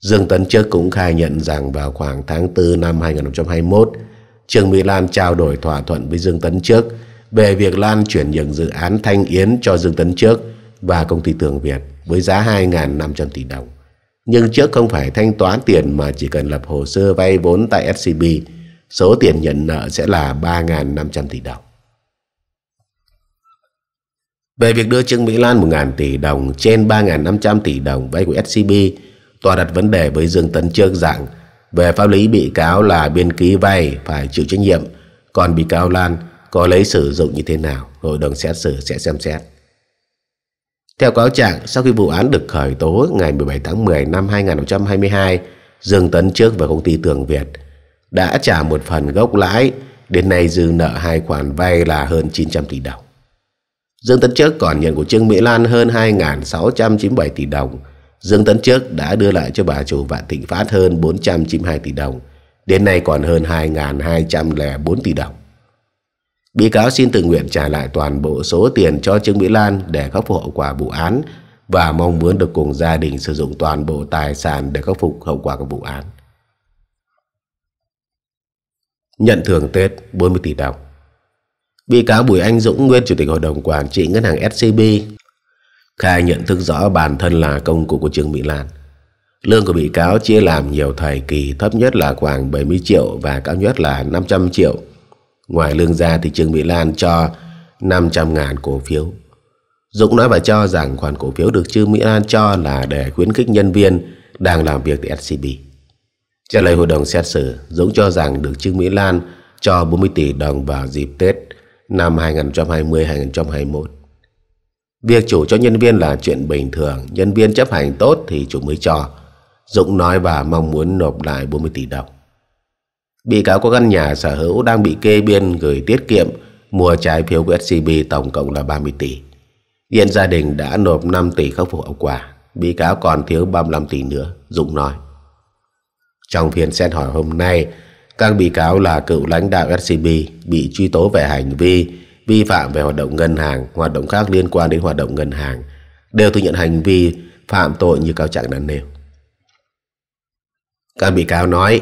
Dương Tấn trước cũng khai nhận rằng vào khoảng tháng 4 năm 2021, Trương Mỹ Lan trao đổi thỏa thuận với Dương Tấn trước về việc Lan chuyển nhượng dự án Thanh Yến cho Dương Tấn trước – và công ty Tường Việt với giá 2.500 tỷ đồng. Nhưng trước không phải thanh toán tiền mà chỉ cần lập hồ sơ vay vốn tại SCB, số tiền nhận nợ sẽ là 3.500 tỷ đồng. Về việc đưa Trương Mỹ Lan 1.000 tỷ đồng trên 3.500 tỷ đồng vay của SCB, tòa đặt vấn đề với Dương Tấn Trương rằng về pháp lý bị cáo là biên ký vay phải chịu trách nhiệm, còn bị cáo Lan có lấy sử dụng như thế nào, hội đồng xét xử sẽ xem xét. Theo cáo trạng, sau khi vụ án được khởi tố ngày 17 tháng 10 năm 2022, Dương Tấn trước và công ty Tường Việt đã trả một phần gốc lãi, đến nay dư nợ hai khoản vay là hơn 900 tỷ đồng. Dương Tấn trước còn nhận của Trương Mỹ Lan hơn 2.697 tỷ đồng. Dương Tấn trước đã đưa lại cho bà chủ Vạn Thịnh Phát hơn 492 tỷ đồng. Đến nay còn hơn 2.204 tỷ đồng. Bị cáo xin tự nguyện trả lại toàn bộ số tiền cho Trương Mỹ Lan để khắc phục hậu quả vụ án và mong muốn được cùng gia đình sử dụng toàn bộ tài sản để khắc phục hậu quả của vụ án. Nhận thưởng Tết 40 tỷ đồng Bị cáo Bùi Anh Dũng, nguyên chủ tịch hội đồng quản trị ngân hàng SCB khai nhận thức rõ bản thân là công cụ của Trương Mỹ Lan. Lương của bị cáo chia làm nhiều thời kỳ thấp nhất là khoảng 70 triệu và cao nhất là 500 triệu. Ngoài lương ra thì Trương Mỹ Lan cho 500.000 cổ phiếu. Dũng nói và cho rằng khoản cổ phiếu được Trương Mỹ Lan cho là để khuyến khích nhân viên đang làm việc tại SCB. Trả lời hội đồng xét xử, Dũng cho rằng được Trương Mỹ Lan cho 40 tỷ đồng vào dịp Tết năm 2020-2021. Việc chủ cho nhân viên là chuyện bình thường, nhân viên chấp hành tốt thì chủ mới cho. Dũng nói và mong muốn nộp lại 40 tỷ đồng. Bị cáo có căn nhà sở hữu đang bị kê biên gửi tiết kiệm mua trái phiếu của SCB tổng cộng là 30 tỷ. Hiện gia đình đã nộp 5 tỷ khắc phục hậu quả. Bị cáo còn thiếu 35 tỷ nữa, Dũng nói. Trong phiên xét hỏi hôm nay, các bị cáo là cựu lãnh đạo SCB bị truy tố về hành vi vi phạm về hoạt động ngân hàng, hoạt động khác liên quan đến hoạt động ngân hàng, đều thừa nhận hành vi phạm tội như cáo trạng đã nêu. Các bị cáo nói,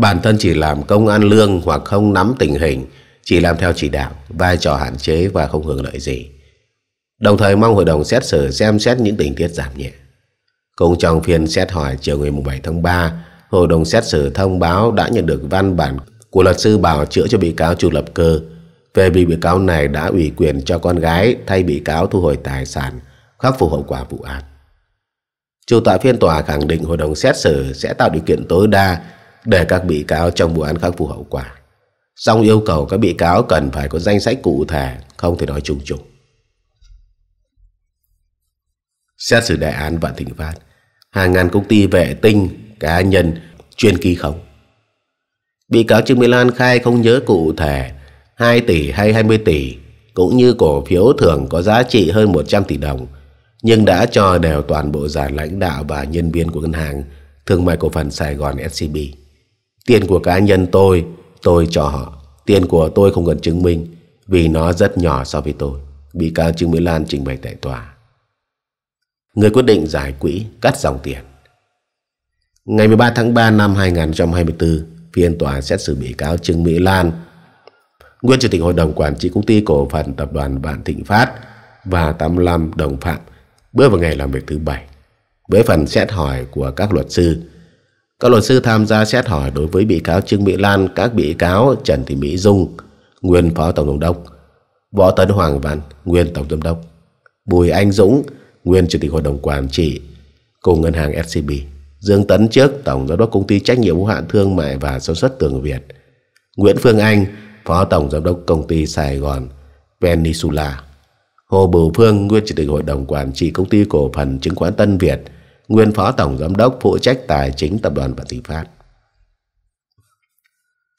Bản thân chỉ làm công ăn lương hoặc không nắm tình hình, chỉ làm theo chỉ đạo, vai trò hạn chế và không hưởng lợi gì. Đồng thời mong hội đồng xét xử xem xét những tình tiết giảm nhẹ. Cũng trong phiên xét hỏi chiều ngày 7 tháng 3, hội đồng xét xử thông báo đã nhận được văn bản của luật sư bảo chữa cho bị cáo Chu Lập Cơ về bị bị cáo này đã ủy quyền cho con gái thay bị cáo thu hồi tài sản, khắc phục hậu quả vụ án. Chủ tọa phiên tòa khẳng định hội đồng xét xử sẽ tạo điều kiện tối đa để các bị cáo trong vụ án khắc phục hậu quả. Song yêu cầu các bị cáo cần phải có danh sách cụ thể, không thể nói trùng trùng. Xét xử đại án Vạn Thịnh Phát, hàng ngàn công ty vệ tinh, cá nhân, chuyên ký không. Bị cáo Trương Mỹ Lan khai không nhớ cụ thể 2 tỷ hay 20 tỷ, cũng như cổ phiếu thường có giá trị hơn 100 tỷ đồng, nhưng đã cho đều toàn bộ giải lãnh đạo và nhân viên của ngân hàng thương mại cổ phần Sài Gòn SCB. Tiền của cá nhân tôi, tôi cho họ. Tiền của tôi không cần chứng minh vì nó rất nhỏ so với tôi. Bị cáo Trương Mỹ Lan trình bày tại tòa. Người quyết định giải quỹ, cắt dòng tiền. Ngày 13 tháng 3 năm 2024, phiên tòa xét xử bị cáo Trương Mỹ Lan, nguyên chủ tịch hội đồng quản trị công ty cổ phần tập đoàn Vạn Thịnh Phát và 85 đồng phạm bước vào ngày làm việc thứ bảy. Với phần xét hỏi của các luật sư, các luật sư tham gia xét hỏi đối với bị cáo Trương Mỹ Lan, các bị cáo Trần Thị Mỹ Dung, nguyên Phó Tổng giám đốc, Võ Tấn Hoàng Văn, nguyên Tổng Giám đốc, Bùi Anh Dũng, nguyên Chủ tịch Hội đồng Quản trị cùng ngân hàng SCB, Dương Tấn trước Tổng Giám đốc Công ty Trách nhiệm hữu hạn Thương mại và Sản xuất Tường Việt, Nguyễn Phương Anh, Phó Tổng Giám đốc Công ty Sài Gòn Peninsula, Hồ Bửu Phương, nguyên Chủ tịch Hội đồng Quản trị Công ty Cổ phần Chứng khoán Tân Việt, nguyên phó tổng giám đốc phụ trách tài chính tập đoàn Vạn Thịnh Phát.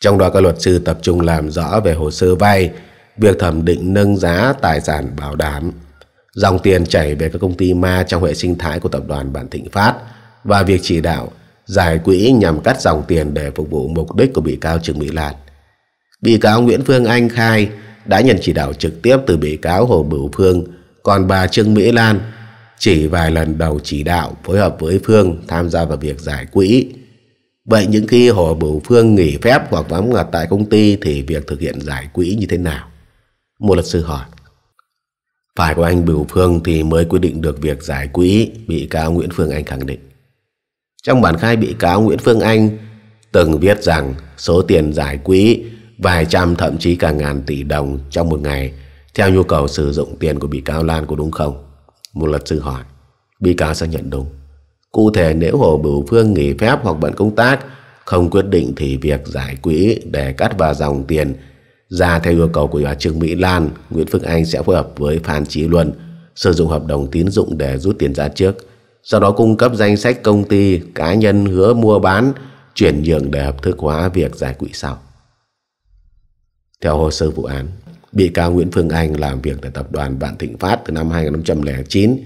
Trong đó các luật sư tập trung làm rõ về hồ sơ vay, việc thẩm định nâng giá tài sản bảo đảm, dòng tiền chảy về các công ty ma trong hệ sinh thái của tập đoàn Vạn Thịnh Phát và việc chỉ đạo giải quỹ nhằm cắt dòng tiền để phục vụ mục đích của bị cáo Trương Mỹ Lan. Bị cáo Nguyễn Phương Anh khai đã nhận chỉ đạo trực tiếp từ bị cáo Hồ Bửu Phương, còn bà Trương Mỹ Lan chỉ vài lần đầu chỉ đạo phối hợp với Phương tham gia vào việc giải quỹ. Vậy những khi Hồ Bửu Phương nghỉ phép hoặc vắng mặt tại công ty thì việc thực hiện giải quỹ như thế nào? Một luật sư hỏi. Phải của anh Bửu Phương thì mới quyết định được việc giải quỹ, bị cáo Nguyễn Phương Anh khẳng định. Trong bản khai bị cáo Nguyễn Phương Anh từng viết rằng số tiền giải quỹ vài trăm thậm chí cả ngàn tỷ đồng trong một ngày theo nhu cầu sử dụng tiền của bị cáo Lan có đúng không? Một luật sư hỏi Bị cáo xác nhận đúng Cụ thể nếu Hồ Bửu Phương nghỉ phép hoặc bận công tác Không quyết định thì việc giải quỹ để cắt vào dòng tiền ra theo yêu cầu của bà Trương Mỹ Lan Nguyễn Phước Anh sẽ phối hợp với Phan Trí Luân sử dụng hợp đồng tín dụng để rút tiền ra trước sau đó cung cấp danh sách công ty cá nhân hứa mua bán chuyển nhượng để hợp thức hóa việc giải quỹ sau theo hồ sơ vụ án bị cáo Nguyễn Phương Anh làm việc tại tập đoàn Vạn Thịnh Phát từ năm 2009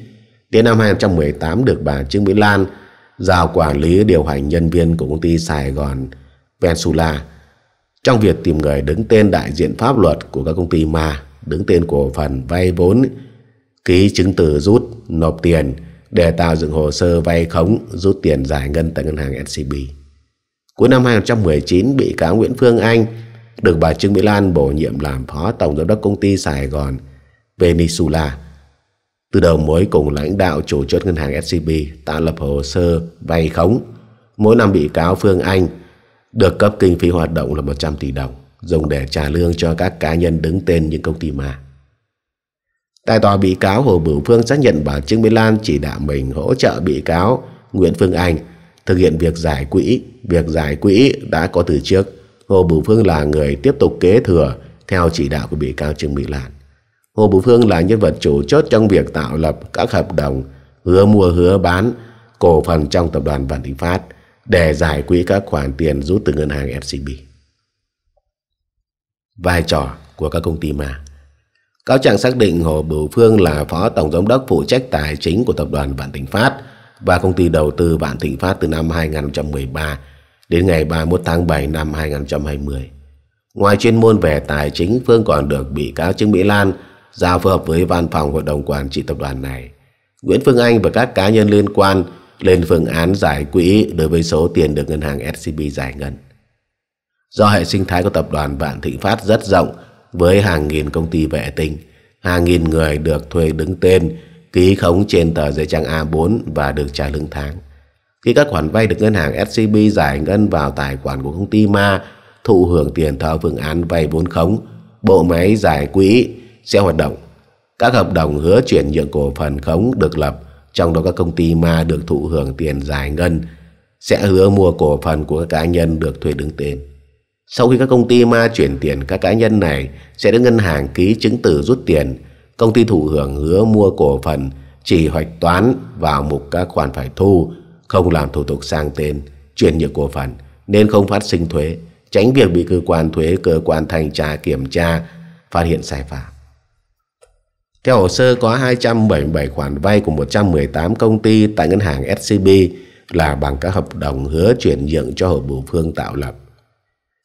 đến năm 2018 được bà Trương Mỹ Lan giao quản lý điều hành nhân viên của công ty Sài Gòn Peninsula trong việc tìm người đứng tên đại diện pháp luật của các công ty mà đứng tên cổ phần vay vốn, ký chứng từ rút, nộp tiền để tạo dựng hồ sơ vay khống rút tiền giải ngân tại ngân hàng SCB. Cuối năm 2019, bị cáo Nguyễn Phương Anh được bà Trương Mỹ Lan bổ nhiệm làm phó tổng giám đốc công ty Sài Gòn Venezuela. Từ đầu mối cùng lãnh đạo chủ chốt ngân hàng SCB tạo lập hồ sơ vay khống. Mỗi năm bị cáo Phương Anh được cấp kinh phí hoạt động là 100 tỷ đồng, dùng để trả lương cho các cá nhân đứng tên những công ty mà. Tại tòa bị cáo Hồ Bửu Phương xác nhận bà Trương Mỹ Lan chỉ đạo mình hỗ trợ bị cáo Nguyễn Phương Anh thực hiện việc giải quỹ. Việc giải quỹ đã có từ trước Hồ Bửu Phương là người tiếp tục kế thừa theo chỉ đạo của bị cáo Trương Mỹ Lan. Hồ Bửu Phương là nhân vật chủ chốt trong việc tạo lập các hợp đồng hứa mua hứa bán cổ phần trong tập đoàn Vạn Thịnh Phát để giải quỹ các khoản tiền rút từ ngân hàng FCB. Vai trò của các công ty ma Cáo trạng xác định Hồ Bửu Phương là phó tổng giám đốc phụ trách tài chính của tập đoàn Vạn Thịnh Phát và công ty đầu tư Vạn Thịnh Phát từ năm 2013 Đến ngày 31 tháng 7 năm 2020, ngoài chuyên môn về tài chính, Phương còn được bị cáo Trương Mỹ Lan giao phù hợp với văn phòng hội đồng quản trị tập đoàn này. Nguyễn Phương Anh và các cá nhân liên quan lên phương án giải quỹ đối với số tiền được ngân hàng SCB giải ngân. Do hệ sinh thái của tập đoàn Vạn Thịnh Phát rất rộng với hàng nghìn công ty vệ tinh, hàng nghìn người được thuê đứng tên, ký khống trên tờ giấy trang A4 và được trả lương tháng. Khi các khoản vay được ngân hàng SCB giải ngân vào tài khoản của công ty ma, thụ hưởng tiền theo phương án vay vốn khống, bộ máy giải quỹ sẽ hoạt động. Các hợp đồng hứa chuyển nhượng cổ phần khống được lập, trong đó các công ty ma được thụ hưởng tiền giải ngân sẽ hứa mua cổ phần của các cá nhân được thuê đứng tên. Sau khi các công ty ma chuyển tiền, các cá nhân này sẽ được ngân hàng ký chứng từ rút tiền. Công ty thụ hưởng hứa mua cổ phần chỉ hoạch toán vào mục các khoản phải thu không làm thủ tục sang tên, chuyển nhượng cổ phần nên không phát sinh thuế, tránh việc bị cơ quan thuế, cơ quan thanh tra kiểm tra phát hiện sai phạm. Theo hồ sơ có 277 khoản vay của 118 công ty tại ngân hàng SCB là bằng các hợp đồng hứa chuyển nhượng cho hợp bù phương tạo lập.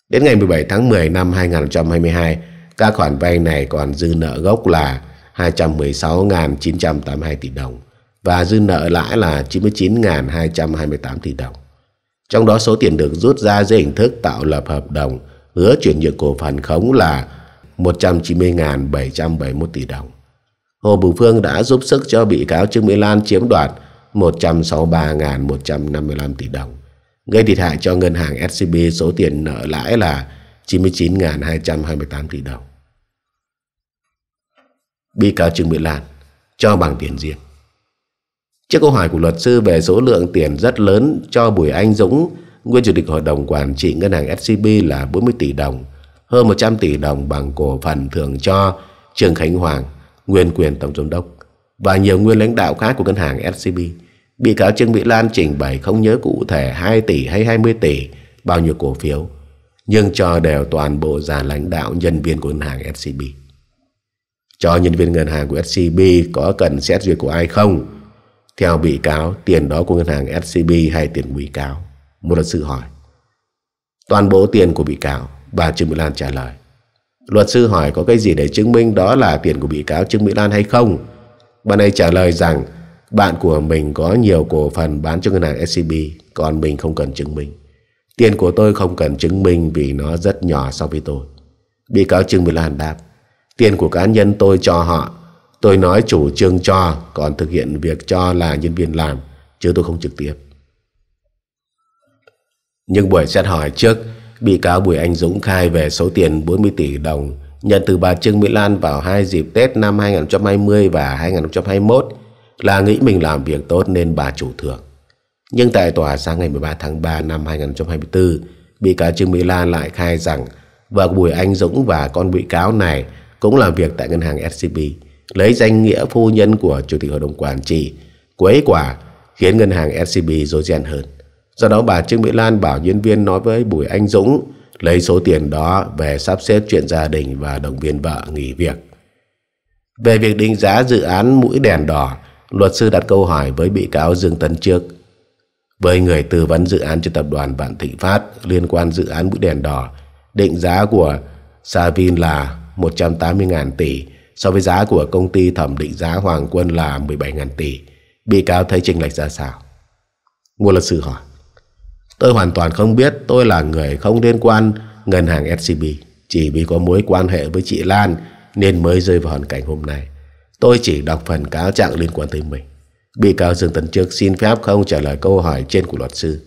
Đến ngày 17 tháng 10 năm 2022, các khoản vay này còn dư nợ gốc là 216.982 tỷ đồng và dư nợ lãi là 99.228 tỷ đồng. Trong đó số tiền được rút ra dưới hình thức tạo lập hợp đồng hứa chuyển nhượng cổ phần khống là 190.771 tỷ đồng. Hồ Bửu Phương đã giúp sức cho bị cáo Trương Mỹ Lan chiếm đoạt 163.155 tỷ đồng, gây thiệt hại cho ngân hàng SCB số tiền nợ lãi là 99.228 tỷ đồng. Bị cáo Trương Mỹ Lan cho bằng tiền riêng. Trước câu hỏi của luật sư về số lượng tiền rất lớn cho Bùi Anh Dũng, nguyên chủ tịch hội đồng quản trị ngân hàng SCB là 40 tỷ đồng, hơn 100 tỷ đồng bằng cổ phần thưởng cho Trương Khánh Hoàng, nguyên quyền tổng giám đốc và nhiều nguyên lãnh đạo khác của ngân hàng SCB. Bị cáo Trương Mỹ Lan trình bày không nhớ cụ thể 2 tỷ hay 20 tỷ bao nhiêu cổ phiếu, nhưng cho đều toàn bộ già lãnh đạo nhân viên của ngân hàng SCB. Cho nhân viên ngân hàng của SCB có cần xét duyệt của ai không? Theo bị cáo, tiền đó của ngân hàng SCB hay tiền bị cáo? Một luật sư hỏi. Toàn bộ tiền của bị cáo, bà Trương Mỹ Lan trả lời. Luật sư hỏi có cái gì để chứng minh đó là tiền của bị cáo Trương Mỹ Lan hay không? Bà này trả lời rằng bạn của mình có nhiều cổ phần bán cho ngân hàng SCB, còn mình không cần chứng minh. Tiền của tôi không cần chứng minh vì nó rất nhỏ so với tôi. Bị cáo Trương Mỹ Lan đáp, tiền của cá nhân tôi cho họ Tôi nói chủ trương cho, còn thực hiện việc cho là nhân viên làm, chứ tôi không trực tiếp. Nhưng buổi xét hỏi trước, bị cáo Bùi Anh Dũng khai về số tiền 40 tỷ đồng nhận từ bà Trương Mỹ Lan vào hai dịp Tết năm 2020 và 2021 là nghĩ mình làm việc tốt nên bà chủ thưởng. Nhưng tại tòa sáng ngày 13 tháng 3 năm 2024, bị cáo Trương Mỹ Lan lại khai rằng vợ Bùi Anh Dũng và con bị cáo này cũng làm việc tại ngân hàng SCB lấy danh nghĩa phu nhân của Chủ tịch Hội đồng Quản trị, quấy quả khiến ngân hàng SCB rối ren hơn. Do đó bà Trương Mỹ Lan bảo nhân viên nói với Bùi Anh Dũng lấy số tiền đó về sắp xếp chuyện gia đình và động viên vợ nghỉ việc. Về việc định giá dự án mũi đèn đỏ, luật sư đặt câu hỏi với bị cáo Dương Tấn trước. Với người tư vấn dự án cho tập đoàn Vạn Thịnh Phát liên quan dự án mũi đèn đỏ, định giá của Savin là 180.000 tỷ, so với giá của công ty thẩm định giá Hoàng Quân là 17.000 tỷ. Bị cáo thấy chênh lệch ra sao? Ngô luật sư hỏi. Tôi hoàn toàn không biết tôi là người không liên quan ngân hàng SCB. Chỉ vì có mối quan hệ với chị Lan nên mới rơi vào hoàn cảnh hôm nay. Tôi chỉ đọc phần cáo trạng liên quan tới mình. Bị cáo Dương Tấn Trước xin phép không trả lời câu hỏi trên của luật sư.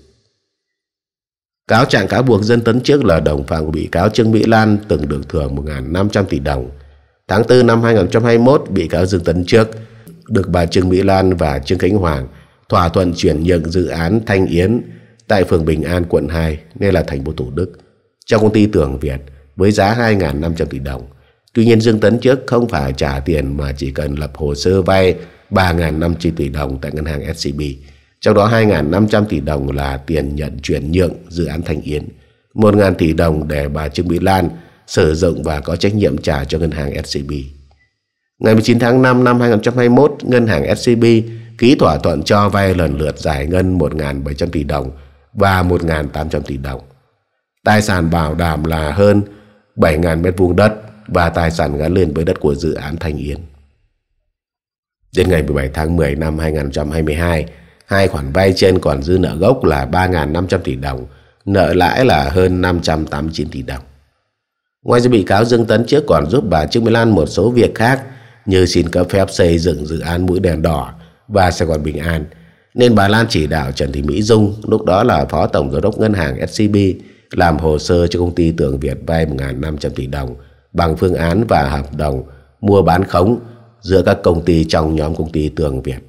Cáo trạng cáo buộc dân tấn trước là đồng phạm của bị cáo Trương Mỹ Lan từng được thưởng 1.500 tỷ đồng Tháng 4 năm 2021, bị cáo Dương Tấn Trước được bà Trương Mỹ Lan và Trương Khánh Hoàng thỏa thuận chuyển nhượng dự án Thanh Yến tại phường Bình An, quận 2, nên là thành phố Thủ Đức, cho công ty Tường Việt với giá 2.500 tỷ đồng. Tuy nhiên Dương Tấn Trước không phải trả tiền mà chỉ cần lập hồ sơ vay 3.500 tỷ đồng tại ngân hàng SCB. Trong đó 2.500 tỷ đồng là tiền nhận chuyển nhượng dự án Thanh Yến, 1.000 tỷ đồng để bà Trương Mỹ Lan sử dụng và có trách nhiệm trả cho ngân hàng SCB. Ngày 19 tháng 5 năm 2021, ngân hàng SCB ký thỏa thuận cho vay lần lượt giải ngân 1.700 tỷ đồng và 1.800 tỷ đồng. Tài sản bảo đảm là hơn 7.000 mét vuông đất và tài sản gắn liền với đất của dự án Thành Yên. Đến ngày 17 tháng 10 năm 2022, hai khoản vay trên còn dư nợ gốc là 3.500 tỷ đồng, nợ lãi là hơn 589 tỷ đồng. Ngoài ra bị cáo Dương Tấn Trước còn giúp bà Trương Mỹ Lan một số việc khác như xin cấp phép xây dựng dự án mũi đèn đỏ và Sài Gòn Bình An. Nên bà Lan chỉ đạo Trần Thị Mỹ Dung, lúc đó là Phó Tổng Giám đốc Ngân hàng SCB, làm hồ sơ cho công ty Tường Việt vay 1.500 tỷ đồng bằng phương án và hợp đồng mua bán khống giữa các công ty trong nhóm công ty Tường Việt.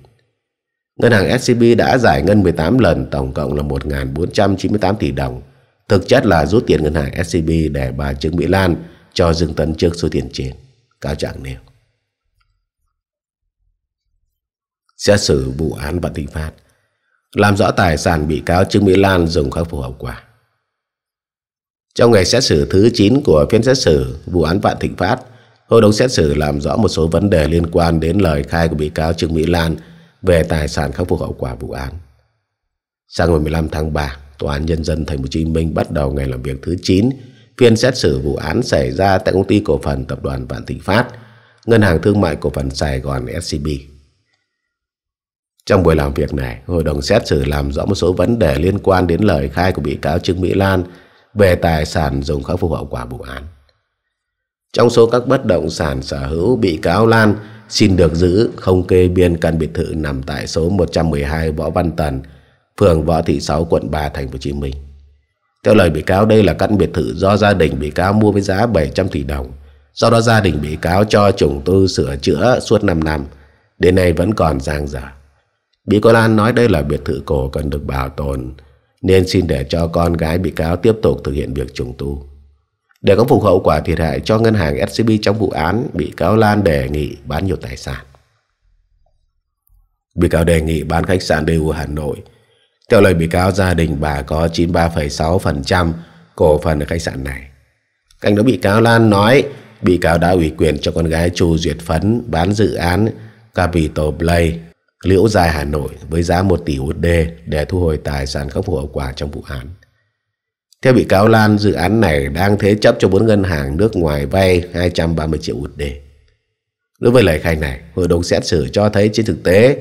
Ngân hàng SCB đã giải ngân 18 lần tổng cộng là 1.498 tỷ đồng Thực chất là rút tiền ngân hàng SCB để bà Trương Mỹ Lan cho Dương Tấn trước số tiền trên. Cáo trạng nêu. Xét xử vụ án Vạn Thịnh Phát làm rõ tài sản bị cáo Trương Mỹ Lan dùng khắc phục hậu quả. Trong ngày xét xử thứ 9 của phiên xét xử vụ án Vạn Thịnh Phát, hội đồng xét xử làm rõ một số vấn đề liên quan đến lời khai của bị cáo Trương Mỹ Lan về tài sản khắc phục hậu quả vụ án. Sáng ngày 15 tháng 3, Tòa án Nhân dân Thành phố Hồ Chí Minh bắt đầu ngày làm việc thứ 9, phiên xét xử vụ án xảy ra tại công ty cổ phần tập đoàn Vạn Thịnh Phát, Ngân hàng Thương mại Cổ phần Sài Gòn SCB. Trong buổi làm việc này, hội đồng xét xử làm rõ một số vấn đề liên quan đến lời khai của bị cáo Trương Mỹ Lan về tài sản dùng khắc phục hậu quả vụ án. Trong số các bất động sản sở hữu bị cáo Lan xin được giữ không kê biên căn biệt thự nằm tại số 112 Võ Văn Tần, phường Võ Thị Sáu, quận 3, thành phố Hồ Chí Minh. Theo lời bị cáo đây là căn biệt thự do gia đình bị cáo mua với giá 700 tỷ đồng. Sau đó gia đình bị cáo cho trùng tu sửa chữa suốt 5 năm, đến nay vẫn còn giang dở. Bị cáo Lan nói đây là biệt thự cổ cần được bảo tồn, nên xin để cho con gái bị cáo tiếp tục thực hiện việc trùng tu. Để có phục hậu quả thiệt hại cho ngân hàng SCB trong vụ án, bị cáo Lan đề nghị bán nhiều tài sản. Bị cáo đề nghị bán khách sạn DU Hà Nội theo lời bị cáo gia đình bà có 93,6% cổ phần ở khách sạn này. Cạnh đó bị cáo Lan nói bị cáo đã ủy quyền cho con gái Chu Duyệt Phấn bán dự án Capital Play Liễu Giai Hà Nội với giá 1 tỷ USD để thu hồi tài sản khắc phục hậu quả trong vụ án. Theo bị cáo Lan, dự án này đang thế chấp cho bốn ngân hàng nước ngoài vay 230 triệu USD. Đối với lời khai này, hội đồng xét xử cho thấy trên thực tế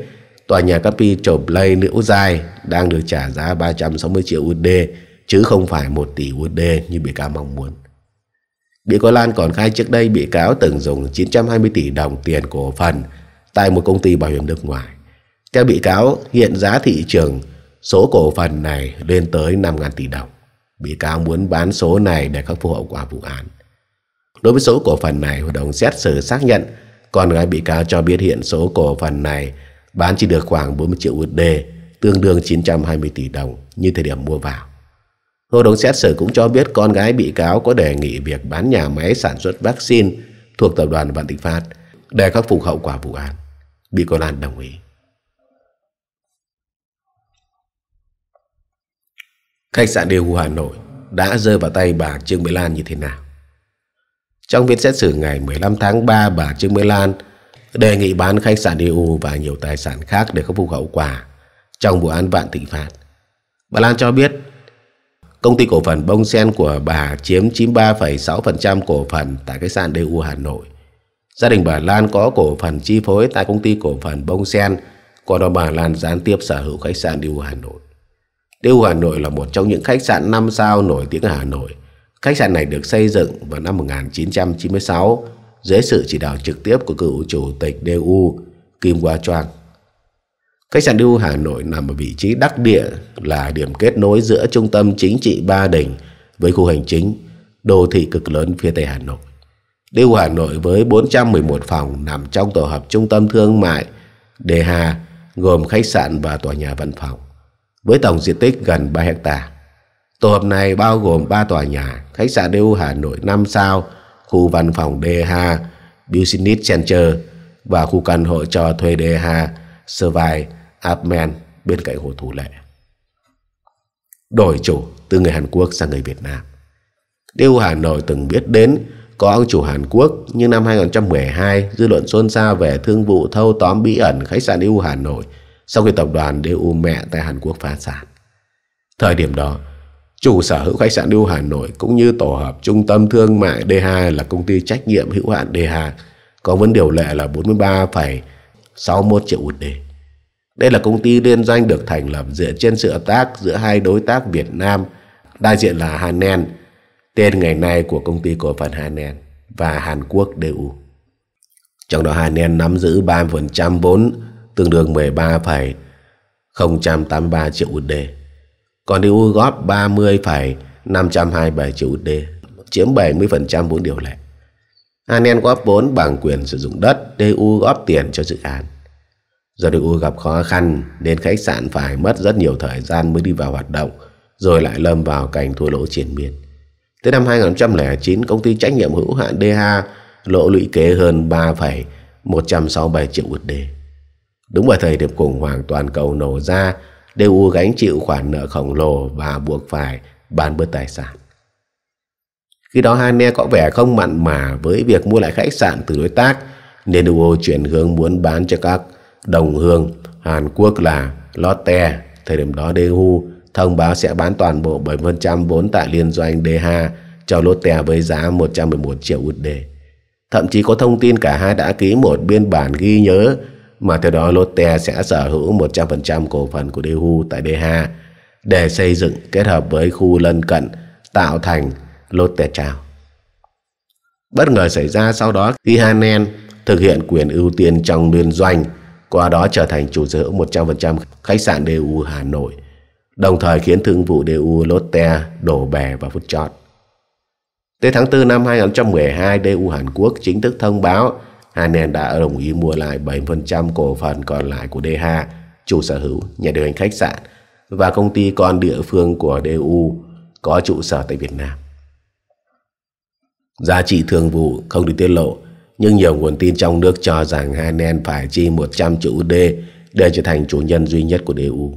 tòa nhà Capi Play Liễu Giai đang được trả giá 360 triệu USD chứ không phải 1 tỷ USD như bị cáo mong muốn. Bị cáo Lan còn khai trước đây bị cáo từng dùng 920 tỷ đồng tiền cổ phần tại một công ty bảo hiểm nước ngoài. Theo bị cáo, hiện giá thị trường số cổ phần này lên tới 5.000 tỷ đồng. Bị cáo muốn bán số này để khắc phục hậu quả vụ án. Đối với số cổ phần này, hội đồng xét xử xác nhận Còn gái bị cáo cho biết hiện số cổ phần này bán chỉ được khoảng 40 triệu USD, tương đương 920 tỷ đồng như thời điểm mua vào. Hội đồng xét xử cũng cho biết con gái bị cáo có đề nghị việc bán nhà máy sản xuất vaccine thuộc tập đoàn Vạn Thịnh Phát để khắc phục hậu quả vụ án. Bị con an đồng ý. Khách sạn Điều Hà Nội đã rơi vào tay bà Trương Mỹ Lan như thế nào? Trong phiên xét xử ngày 15 tháng 3, bà Trương Mỹ Lan đề nghị bán khách sạn EU và nhiều tài sản khác để khắc phục hậu quả trong vụ án vạn thịnh phạt. Bà Lan cho biết, công ty cổ phần Bông Sen của bà chiếm 93,6% cổ phần tại khách sạn EU Hà Nội. Gia đình bà Lan có cổ phần chi phối tại công ty cổ phần Bông Sen, còn đó bà Lan gián tiếp sở hữu khách sạn EU Hà Nội. EU Hà Nội là một trong những khách sạn 5 sao nổi tiếng ở Hà Nội. Khách sạn này được xây dựng vào năm 1996 dưới sự chỉ đạo trực tiếp của cựu chủ tịch DU Kim Hoa Choang. Khách sạn DU Hà Nội nằm ở vị trí đắc địa là điểm kết nối giữa trung tâm chính trị Ba Đình với khu hành chính, đô thị cực lớn phía Tây Hà Nội. DU Hà Nội với 411 phòng nằm trong tổ hợp trung tâm thương mại Đề Hà gồm khách sạn và tòa nhà văn phòng với tổng diện tích gần 3 hectare. Tổ hợp này bao gồm 3 tòa nhà, khách sạn DU Hà Nội 5 sao, khu văn phòng DH Business Center và khu căn hộ cho thuê DH Survey Apartment bên cạnh hồ Thủ Lệ. Đổi chủ từ người Hàn Quốc sang người Việt Nam. Điêu Hà Nội từng biết đến có ông chủ Hàn Quốc nhưng năm 2012 dư luận xôn xao về thương vụ thâu tóm bí ẩn khách sạn DU Hà Nội sau khi tập đoàn DU mẹ tại Hàn Quốc phá sản. Thời điểm đó, chủ sở hữu khách sạn New Hà Nội cũng như tổ hợp trung tâm thương mại D2 là công ty trách nhiệm hữu hạn D DH có vốn điều lệ là 43,61 triệu USD. Đây là công ty liên doanh được thành lập dựa trên sự hợp tác giữa hai đối tác Việt Nam, đại diện là Hanen, tên ngày nay của công ty cổ phần Hanen và Hàn Quốc DU. Trong đó Hanen nắm giữ 3% vốn tương đương 13,083 triệu USD còn EU góp 30,527 triệu USD, chiếm 70% vốn điều lệ. Anen góp vốn bằng quyền sử dụng đất, DU góp tiền cho dự án. Do DU gặp khó khăn nên khách sạn phải mất rất nhiều thời gian mới đi vào hoạt động, rồi lại lâm vào cảnh thua lỗ triển miên. Tới năm 2009, công ty trách nhiệm hữu hạn DH lỗ lũy kế hơn 3,167 triệu USD. Đúng vào thời điểm khủng hoảng toàn cầu nổ ra đều gánh chịu khoản nợ khổng lồ và buộc phải bán bớt tài sản. Khi đó Hane có vẻ không mặn mà với việc mua lại khách sạn từ đối tác nên Uo chuyển hướng muốn bán cho các đồng hương Hàn Quốc là Lotte. Thời điểm đó Daewoo thông báo sẽ bán toàn bộ 7% vốn tại liên doanh DH cho Lotte với giá 111 triệu USD. Thậm chí có thông tin cả hai đã ký một biên bản ghi nhớ mà theo đó Lotte sẽ sở hữu 100% cổ phần của Daewoo tại DH để xây dựng kết hợp với khu lân cận tạo thành Lotte Chào. Bất ngờ xảy ra sau đó khi Hanen thực hiện quyền ưu tiên trong liên doanh, qua đó trở thành chủ sở hữu 100% khách sạn DU Hà Nội, đồng thời khiến thương vụ DU Lotte đổ bè và phút chót. Tới tháng 4 năm 2012, DU Hàn Quốc chính thức thông báo Hanen đã đồng ý mua lại 7% cổ phần còn lại của DH, chủ sở hữu nhà điều hành khách sạn và công ty con địa phương của DU có trụ sở tại Việt Nam. Giá trị thường vụ không được tiết lộ, nhưng nhiều nguồn tin trong nước cho rằng Hanen phải chi 100 triệu USD để trở thành chủ nhân duy nhất của DU.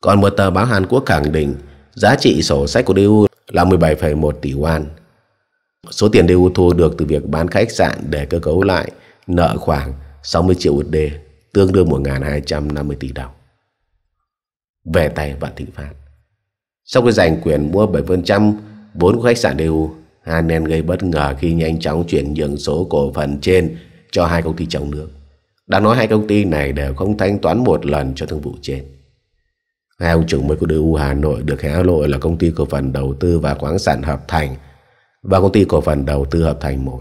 Còn một tờ báo Hàn Quốc khẳng định giá trị sổ sách của DU là 17,1 tỷ won, Số tiền DU thu được từ việc bán khách sạn để cơ cấu lại nợ khoảng 60 triệu USD, tương đương 1.250 tỷ đồng. Về tay Vạn Thịnh Phát. Sau khi giành quyền mua 7% vốn của khách sạn DU, Hanen gây bất ngờ khi nhanh chóng chuyển nhượng số cổ phần trên cho hai công ty trong nước. Đã nói hai công ty này đều không thanh toán một lần cho thương vụ trên. Hai ông chủ mới của DU Hà Nội được hé lộ là công ty cổ phần đầu tư và khoáng sản hợp thành và công ty cổ phần đầu tư hợp thành một.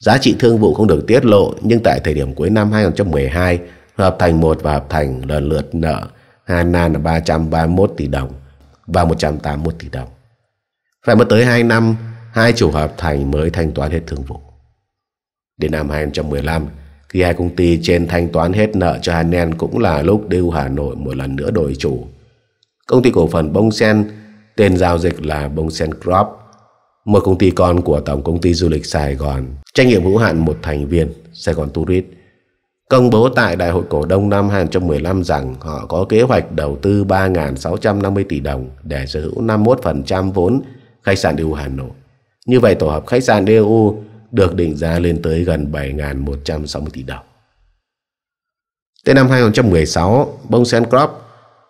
Giá trị thương vụ không được tiết lộ nhưng tại thời điểm cuối năm 2012, hợp thành một và hợp thành lần lượt nợ Hanan là 331 tỷ đồng và 181 tỷ đồng. Phải mất tới 2 năm, hai chủ hợp thành mới thanh toán hết thương vụ. Đến năm 2015, khi hai công ty trên thanh toán hết nợ cho Hanen cũng là lúc Điêu Hà Nội một lần nữa đổi chủ. Công ty cổ phần Bông Sen, tên giao dịch là Bông Sen Crop, một công ty con của Tổng Công ty Du lịch Sài Gòn, trách nhiệm hữu hạn một thành viên Sài Gòn Tourist, công bố tại Đại hội Cổ đông năm 2015 rằng họ có kế hoạch đầu tư 3.650 tỷ đồng để sở hữu 51% vốn khách sạn EU Hà Nội. Như vậy tổ hợp khách sạn EU được định giá lên tới gần 7.160 tỷ đồng. Tới năm 2016, Bongsen Corp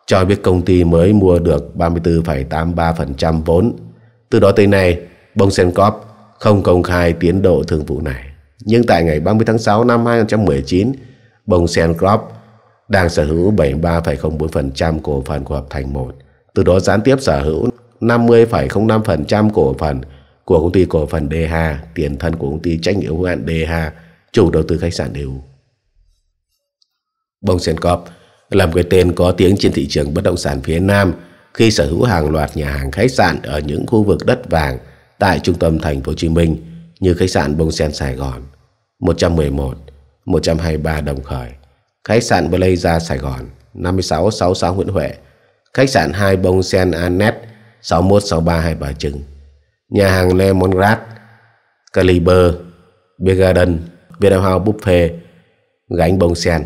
cho biết công ty mới mua được 34,83% vốn. Từ đó tới nay, Bongsenkov không công khai tiến độ thương vụ này. Nhưng tại ngày 30 tháng 6 năm 2019, Bongsenkov đang sở hữu 73,04% cổ phần của Hợp Thành 1, từ đó gián tiếp sở hữu 50,05% cổ phần của công ty cổ phần DH, tiền thân của công ty trách nhiệm hữu hạn DH, chủ đầu tư khách sạn EU. Bongsenkov là một cái tên có tiếng trên thị trường bất động sản phía Nam khi sở hữu hàng loạt nhà hàng khách sạn ở những khu vực đất vàng – tại trung tâm thành phố Hồ Chí Minh như khách sạn Bông Sen Sài Gòn 111, 123 Đồng Khởi, khách sạn Plaza Sài Gòn 5666 Nguyễn Huệ, khách sạn 2 Bông Sen Anet 6163 Hai Bà Trưng, nhà hàng Lemongrass, Caliber, Beer Garden, Vietnam House Buffet, gánh bông sen,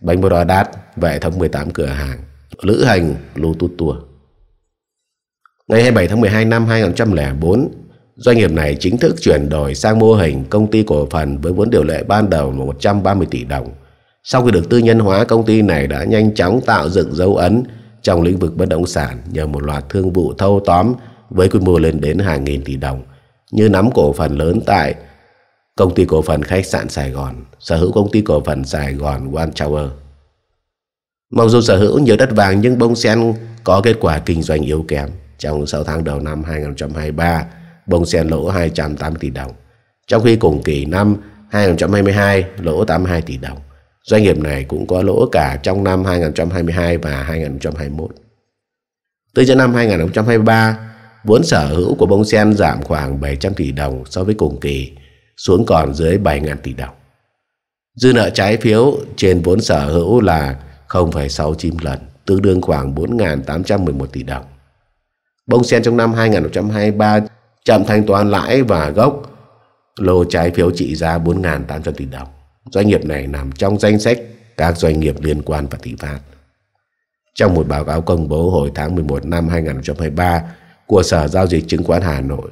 bánh bò đát và hệ thống 18 cửa hàng, lữ hành Bluetooth Tour. Ngày 27 tháng 12 năm 2004, Doanh nghiệp này chính thức chuyển đổi sang mô hình công ty cổ phần với vốn điều lệ ban đầu là 130 tỷ đồng. Sau khi được tư nhân hóa, công ty này đã nhanh chóng tạo dựng dấu ấn trong lĩnh vực bất động sản nhờ một loạt thương vụ thâu tóm với quy mô lên đến hàng nghìn tỷ đồng, như nắm cổ phần lớn tại công ty cổ phần khách sạn Sài Gòn, sở hữu công ty cổ phần Sài Gòn One Tower. Mặc dù sở hữu nhiều đất vàng nhưng bông sen có kết quả kinh doanh yếu kém. Trong 6 tháng đầu năm 2023, bông sen lỗ 280 tỷ đồng. Trong khi cùng kỳ năm 2022 lỗ 82 tỷ đồng. Doanh nghiệp này cũng có lỗ cả trong năm 2022 và 2021. Từ cho năm 2023, vốn sở hữu của bông sen giảm khoảng 700 tỷ đồng so với cùng kỳ, xuống còn dưới 7.000 tỷ đồng. Dư nợ trái phiếu trên vốn sở hữu là 0,69 lần, tương đương khoảng 4.811 tỷ đồng. Bông sen trong năm 2023 chậm thanh toán lãi và gốc lô trái phiếu trị giá 4.800 tỷ đồng. Doanh nghiệp này nằm trong danh sách các doanh nghiệp liên quan và thị phát. Trong một báo cáo công bố hồi tháng 11 năm 2023 của Sở Giao dịch Chứng khoán Hà Nội,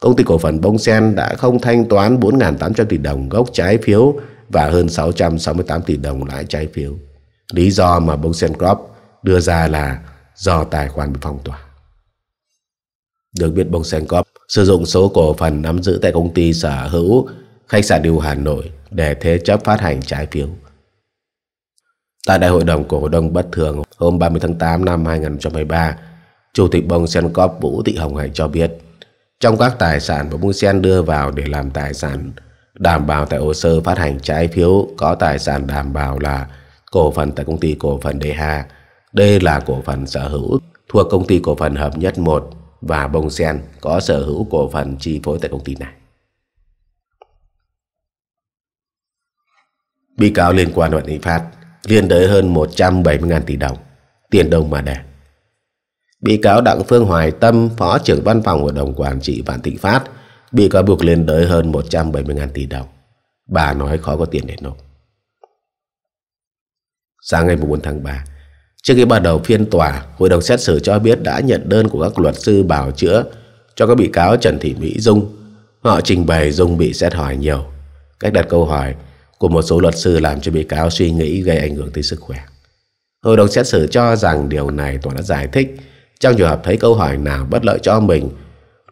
công ty cổ phần Bông Sen đã không thanh toán 4.800 tỷ đồng gốc trái phiếu và hơn 668 tỷ đồng lãi trái phiếu. Lý do mà Bông Sen Group đưa ra là do tài khoản bị phong tỏa. Được biết Bông Sen Corp sử dụng số cổ phần nắm giữ tại công ty sở hữu khách sạn điều Hà Nội để thế chấp phát hành trái phiếu. Tại Đại hội đồng cổ đông bất thường hôm 30 tháng 8 năm 2023, Chủ tịch Bông Sen Corp Vũ Thị Hồng Hạnh cho biết, trong các tài sản mà Bông Sen đưa vào để làm tài sản đảm bảo tại hồ sơ phát hành trái phiếu có tài sản đảm bảo là cổ phần tại công ty cổ phần DH. Đây là cổ phần sở hữu thuộc công ty cổ phần hợp nhất 1 và Bông Sen có sở hữu cổ phần chi phối tại công ty này. Bị cáo liên quan Vạn Thịnh Phát liên đới hơn 170.000 tỷ đồng, tiền đông mà đẻ. Bị cáo Đặng Phương Hoài Tâm, Phó trưởng Văn phòng Hội đồng Quản trị Vạn Thịnh Phát, bị cáo buộc liên đới hơn 170.000 tỷ đồng. Bà nói khó có tiền để nộp. Sáng ngày 4 tháng 3, Trước khi bắt đầu phiên tòa, hội đồng xét xử cho biết đã nhận đơn của các luật sư bảo chữa cho các bị cáo Trần Thị Mỹ Dung. Họ trình bày Dung bị xét hỏi nhiều. Cách đặt câu hỏi của một số luật sư làm cho bị cáo suy nghĩ gây ảnh hưởng tới sức khỏe. Hội đồng xét xử cho rằng điều này tòa đã giải thích trong trường hợp thấy câu hỏi nào bất lợi cho mình,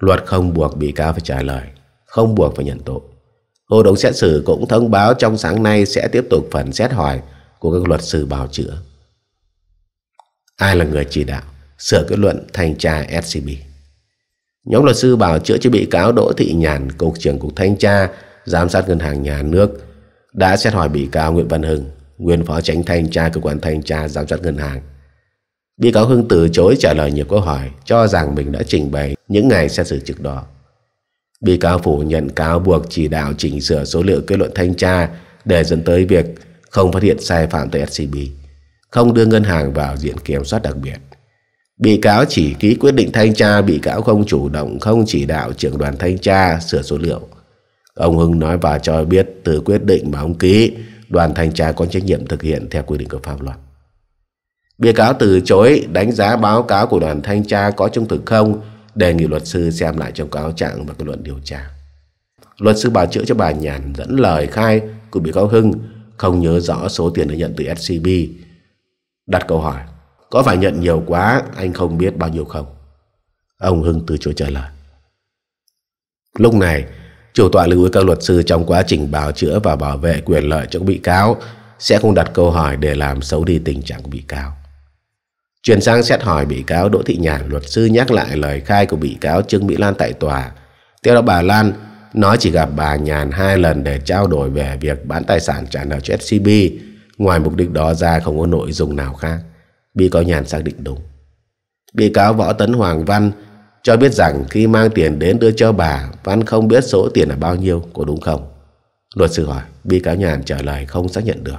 luật không buộc bị cáo phải trả lời, không buộc phải nhận tội. Hội đồng xét xử cũng thông báo trong sáng nay sẽ tiếp tục phần xét hỏi của các luật sư bào chữa ai là người chỉ đạo sửa kết luận thanh tra SCB. Nhóm luật sư bảo chữa cho bị cáo Đỗ Thị Nhàn, cục trưởng cục thanh tra, giám sát ngân hàng nhà nước đã xét hỏi bị cáo Nguyễn Văn Hưng, nguyên phó tránh thanh tra cơ quan thanh tra giám sát ngân hàng. Bị cáo Hưng từ chối trả lời nhiều câu hỏi, cho rằng mình đã trình bày những ngày xét xử trước đó. Bị cáo phủ nhận cáo buộc chỉ đạo chỉnh sửa số liệu kết luận thanh tra để dẫn tới việc không phát hiện sai phạm tại SCB không đưa ngân hàng vào diện kiểm soát đặc biệt. Bị cáo chỉ ký quyết định thanh tra, bị cáo không chủ động, không chỉ đạo trưởng đoàn thanh tra sửa số liệu. Ông Hưng nói và cho biết từ quyết định mà ông ký, đoàn thanh tra có trách nhiệm thực hiện theo quy định của pháp luật. Bị cáo từ chối đánh giá báo cáo của đoàn thanh tra có trung thực không, đề nghị luật sư xem lại trong cáo trạng và kết luận điều tra. Luật sư bào chữa cho bà Nhàn dẫn lời khai của bị cáo Hưng không nhớ rõ số tiền đã nhận từ SCB đặt câu hỏi có phải nhận nhiều quá anh không biết bao nhiêu không ông hưng từ chối trả lời lúc này chủ tọa lưu ý các luật sư trong quá trình bào chữa và bảo vệ quyền lợi cho bị cáo sẽ không đặt câu hỏi để làm xấu đi tình trạng của bị cáo chuyển sang xét hỏi bị cáo đỗ thị nhàn luật sư nhắc lại lời khai của bị cáo trương mỹ lan tại tòa theo đó bà lan nói chỉ gặp bà nhàn hai lần để trao đổi về việc bán tài sản trả nợ cho scb Ngoài mục đích đó ra không có nội dung nào khác Bị cáo nhàn xác định đúng Bị cáo Võ Tấn Hoàng Văn cho biết rằng khi mang tiền đến đưa cho bà Văn không biết số tiền là bao nhiêu có đúng không? Luật sư hỏi Bị cáo nhàn trả lời không xác nhận được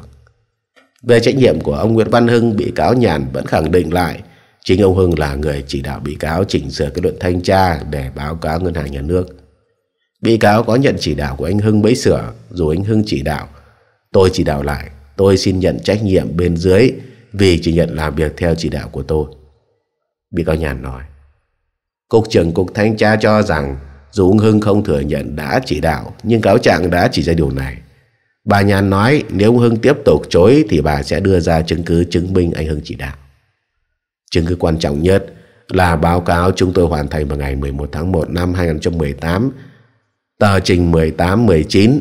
Về trách nhiệm của ông Nguyễn Văn Hưng Bị cáo nhàn vẫn khẳng định lại Chính ông Hưng là người chỉ đạo bị cáo chỉnh sửa kết luận thanh tra để báo cáo ngân hàng nhà nước. Bị cáo có nhận chỉ đạo của anh Hưng bấy sửa, dù anh Hưng chỉ đạo, tôi chỉ đạo lại Tôi xin nhận trách nhiệm bên dưới vì chỉ nhận làm việc theo chỉ đạo của tôi. Bị cáo nhàn nói. Cục trưởng Cục Thanh tra cho rằng dù ông Hưng không thừa nhận đã chỉ đạo nhưng cáo trạng đã chỉ ra điều này. Bà Nhàn nói nếu ông Hưng tiếp tục chối thì bà sẽ đưa ra chứng cứ chứng minh anh Hưng chỉ đạo. Chứng cứ quan trọng nhất là báo cáo chúng tôi hoàn thành vào ngày 11 tháng 1 năm 2018, tờ trình 18-19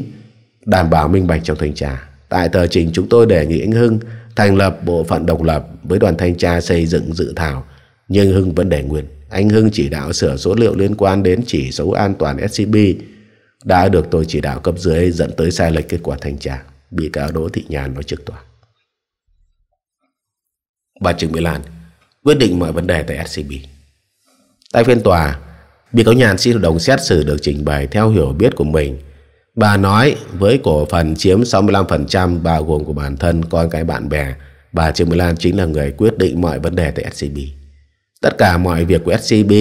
đảm bảo minh bạch trong thanh tra. Tại tờ trình chúng tôi đề nghị anh Hưng thành lập bộ phận độc lập với đoàn thanh tra xây dựng dự thảo, nhưng Hưng vẫn để nguyên. Anh Hưng chỉ đạo sửa số liệu liên quan đến chỉ số an toàn SCB đã được tôi chỉ đạo cấp dưới dẫn tới sai lệch kết quả thanh tra. Bị cáo Đỗ Thị Nhàn nói trước tòa. Bà Trương Mỹ Lan quyết định mọi vấn đề tại SCB. Tại phiên tòa, bị cáo Nhàn xin đồng xét xử được trình bày theo hiểu biết của mình Bà nói với cổ phần chiếm 65% bao gồm của bản thân, con cái bạn bè, bà Trương Mỹ Lan chính là người quyết định mọi vấn đề tại SCB. Tất cả mọi việc của SCB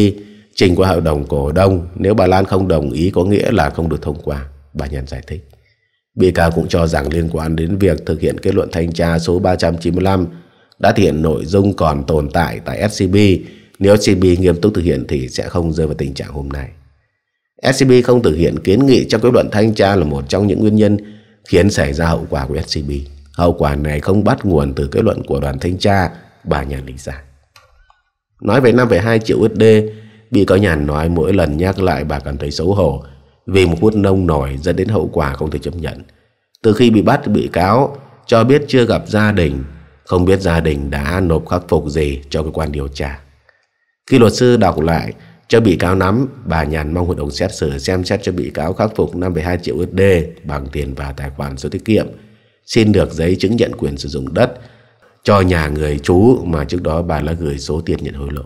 trình qua hội đồng cổ đông, nếu bà Lan không đồng ý có nghĩa là không được thông qua, bà Nhàn giải thích. Bị cáo cũng cho rằng liên quan đến việc thực hiện kết luận thanh tra số 395 đã thực hiện nội dung còn tồn tại tại SCB, nếu SCB nghiêm túc thực hiện thì sẽ không rơi vào tình trạng hôm nay. SCB không thực hiện kiến nghị trong kết luận thanh tra là một trong những nguyên nhân khiến xảy ra hậu quả của SCB. Hậu quả này không bắt nguồn từ kết luận của đoàn thanh tra, bà Nhàn lý giải. Nói về 5,2 triệu USD, bị cáo Nhàn nói mỗi lần nhắc lại bà cảm thấy xấu hổ vì một phút nông nổi dẫn đến hậu quả không thể chấp nhận. Từ khi bị bắt, bị cáo cho biết chưa gặp gia đình, không biết gia đình đã nộp khắc phục gì cho cơ quan điều tra. Khi luật sư đọc lại cho bị cáo nắm, bà Nhàn mong hội đồng xét xử xem xét cho bị cáo khắc phục 5,2 triệu USD bằng tiền và tài khoản số tiết kiệm, xin được giấy chứng nhận quyền sử dụng đất cho nhà người chú mà trước đó bà đã gửi số tiền nhận hối lộ.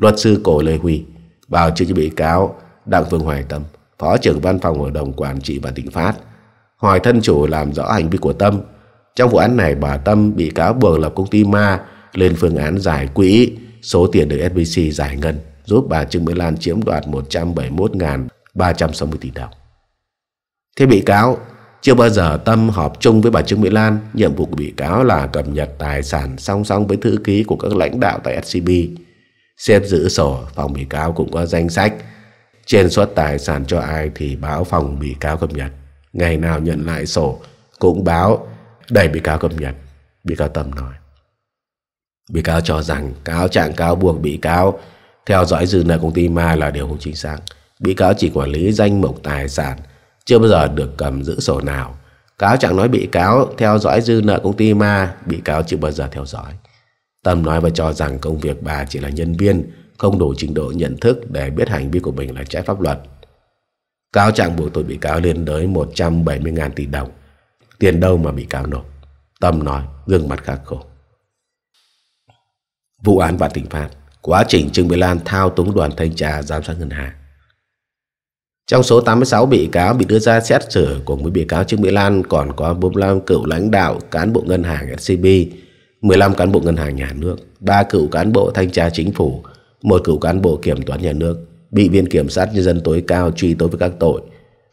Luật sư Cổ Lê Huy bào chữa cho bị cáo Đặng Phương Hoài Tâm, Phó trưởng Văn phòng Hội đồng Quản trị và tỉnh Phát, hỏi thân chủ làm rõ hành vi của Tâm. Trong vụ án này, bà Tâm bị cáo buộc lập công ty ma lên phương án giải quỹ số tiền được SBC giải ngân giúp bà Trương Mỹ Lan chiếm đoạt 171.360 tỷ đồng. Thế bị cáo, chưa bao giờ Tâm họp chung với bà Trương Mỹ Lan, nhiệm vụ của bị cáo là cập nhật tài sản song song với thư ký của các lãnh đạo tại SCB. Xếp giữ sổ, phòng bị cáo cũng có danh sách. Trên suất tài sản cho ai thì báo phòng bị cáo cập nhật. Ngày nào nhận lại sổ, cũng báo đẩy bị cáo cập nhật. Bị cáo Tâm nói. Bị cáo cho rằng cáo trạng cáo buộc bị cáo theo dõi dư nợ công ty ma là điều không chính xác. Bị cáo chỉ quản lý danh mục tài sản, chưa bao giờ được cầm giữ sổ nào. Cáo chẳng nói bị cáo theo dõi dư nợ công ty ma, bị cáo chưa bao giờ theo dõi. Tâm nói và cho rằng công việc bà chỉ là nhân viên, không đủ trình độ nhận thức để biết hành vi của mình là trái pháp luật. Cáo trạng buộc tội bị cáo lên tới 170.000 tỷ đồng. Tiền đâu mà bị cáo nộp? Tâm nói, gương mặt khắc khổ. Vụ án và tình phạt quá trình Trương Mỹ Lan thao túng đoàn thanh tra giám sát ngân hàng. Trong số 86 bị cáo bị đưa ra xét xử cùng với bị cáo Trương Mỹ Lan còn có 45 cựu lãnh đạo cán bộ ngân hàng SCB, 15 cán bộ ngân hàng nhà nước, 3 cựu cán bộ thanh tra chính phủ, một cựu cán bộ kiểm toán nhà nước, bị viện kiểm sát nhân dân tối cao truy tố với các tội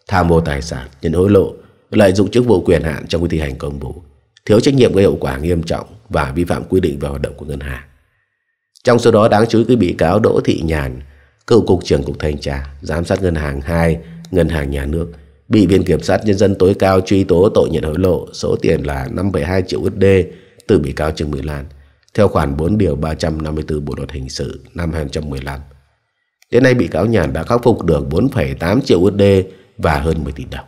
tham mô tài sản, nhận hối lộ, lợi dụng chức vụ quyền hạn trong khi thi hành công vụ, thiếu trách nhiệm gây hậu quả nghiêm trọng và vi phạm quy định về hoạt động của ngân hàng. Trong số đó đáng chú ý cái bị cáo Đỗ Thị Nhàn, cựu cục trưởng cục thanh tra, giám sát ngân hàng 2, ngân hàng nhà nước, bị Viện Kiểm sát Nhân dân tối cao truy tố tội nhận hối lộ, số tiền là 5,2 triệu USD từ bị cáo Trương Mỹ Lan, theo khoản 4 điều 354 Bộ Luật Hình sự năm 2015. Đến nay bị cáo Nhàn đã khắc phục được 4,8 triệu USD và hơn 10 tỷ đồng.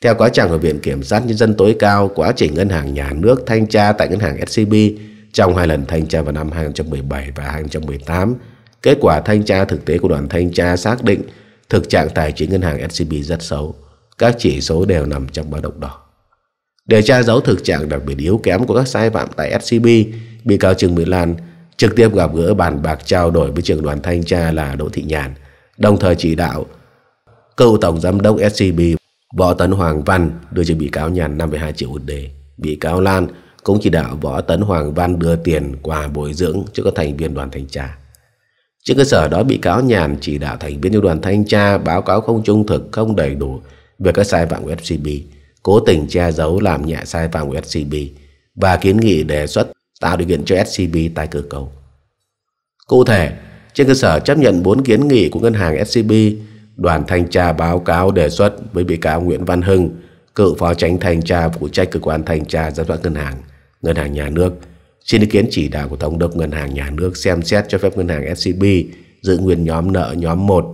Theo cáo trạng của Viện Kiểm sát Nhân dân tối cao, quá trình ngân hàng nhà nước thanh tra tại ngân hàng SCB trong hai lần thanh tra vào năm 2017 và 2018, kết quả thanh tra thực tế của đoàn thanh tra xác định thực trạng tài chính ngân hàng SCB rất xấu. Các chỉ số đều nằm trong báo động đỏ. Để tra giấu thực trạng đặc biệt yếu kém của các sai phạm tại SCB, bị cáo Trương Mỹ Lan trực tiếp gặp gỡ bàn bạc trao đổi với trưởng đoàn thanh tra là Đỗ Thị Nhàn, đồng thời chỉ đạo cựu tổng giám đốc SCB Võ Tấn Hoàng Văn đưa cho bị cáo Nhàn 5,2 triệu USD. Bị cáo Lan cũng chỉ đạo Võ Tấn Hoàng Văn đưa tiền quà bồi dưỡng cho các thành viên đoàn thanh tra. Trên cơ sở đó bị cáo nhàn chỉ đạo thành viên trong đoàn thanh tra báo cáo không trung thực không đầy đủ về các sai phạm của FCB, cố tình che giấu làm nhẹ sai phạm của SCB và kiến nghị đề xuất tạo điều kiện cho SCB tái cơ cấu. Cụ thể, trên cơ sở chấp nhận bốn kiến nghị của ngân hàng SCB, đoàn thanh tra báo cáo đề xuất với bị cáo Nguyễn Văn Hưng, cựu phó tránh thanh tra phụ trách cơ quan thanh tra giám sát ngân hàng, Ngân hàng Nhà nước xin ý kiến chỉ đạo của Tổng đốc Ngân hàng Nhà nước xem xét cho phép Ngân hàng SCB giữ nguyên nhóm nợ nhóm 1.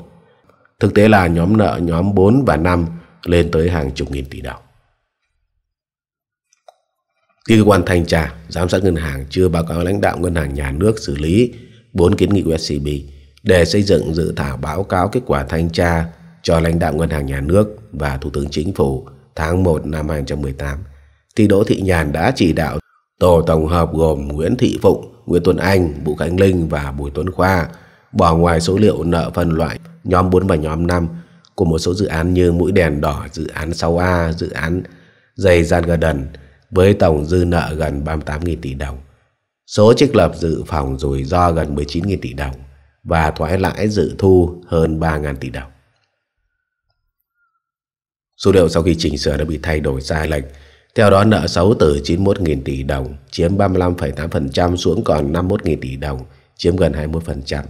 Thực tế là nhóm nợ nhóm 4 và 5 lên tới hàng chục nghìn tỷ đồng. Khi cơ quan thanh tra, giám sát ngân hàng chưa báo cáo lãnh đạo ngân hàng nhà nước xử lý 4 kiến nghị của SCB để xây dựng dự thảo báo cáo kết quả thanh tra cho lãnh đạo ngân hàng nhà nước và Thủ tướng Chính phủ tháng 1 năm 2018, thì Đỗ Thị Nhàn đã chỉ đạo Tổ tổng hợp gồm Nguyễn Thị Phụng, Nguyễn Tuấn Anh, Vũ Khánh Linh và Bùi Tuấn Khoa, bỏ ngoài số liệu nợ phân loại nhóm 4 và nhóm 5 của một số dự án như Mũi Đèn Đỏ, dự án 6A, dự án dây Gian Garden với tổng dư nợ gần 38.000 tỷ đồng. Số trích lập dự phòng rủi ro gần 19.000 tỷ đồng và thoái lãi dự thu hơn 3.000 tỷ đồng. Số liệu sau khi chỉnh sửa đã bị thay đổi sai lệch theo đó nợ xấu từ 91.000 tỷ đồng chiếm 35,8% xuống còn 51.000 tỷ đồng chiếm gần 21%.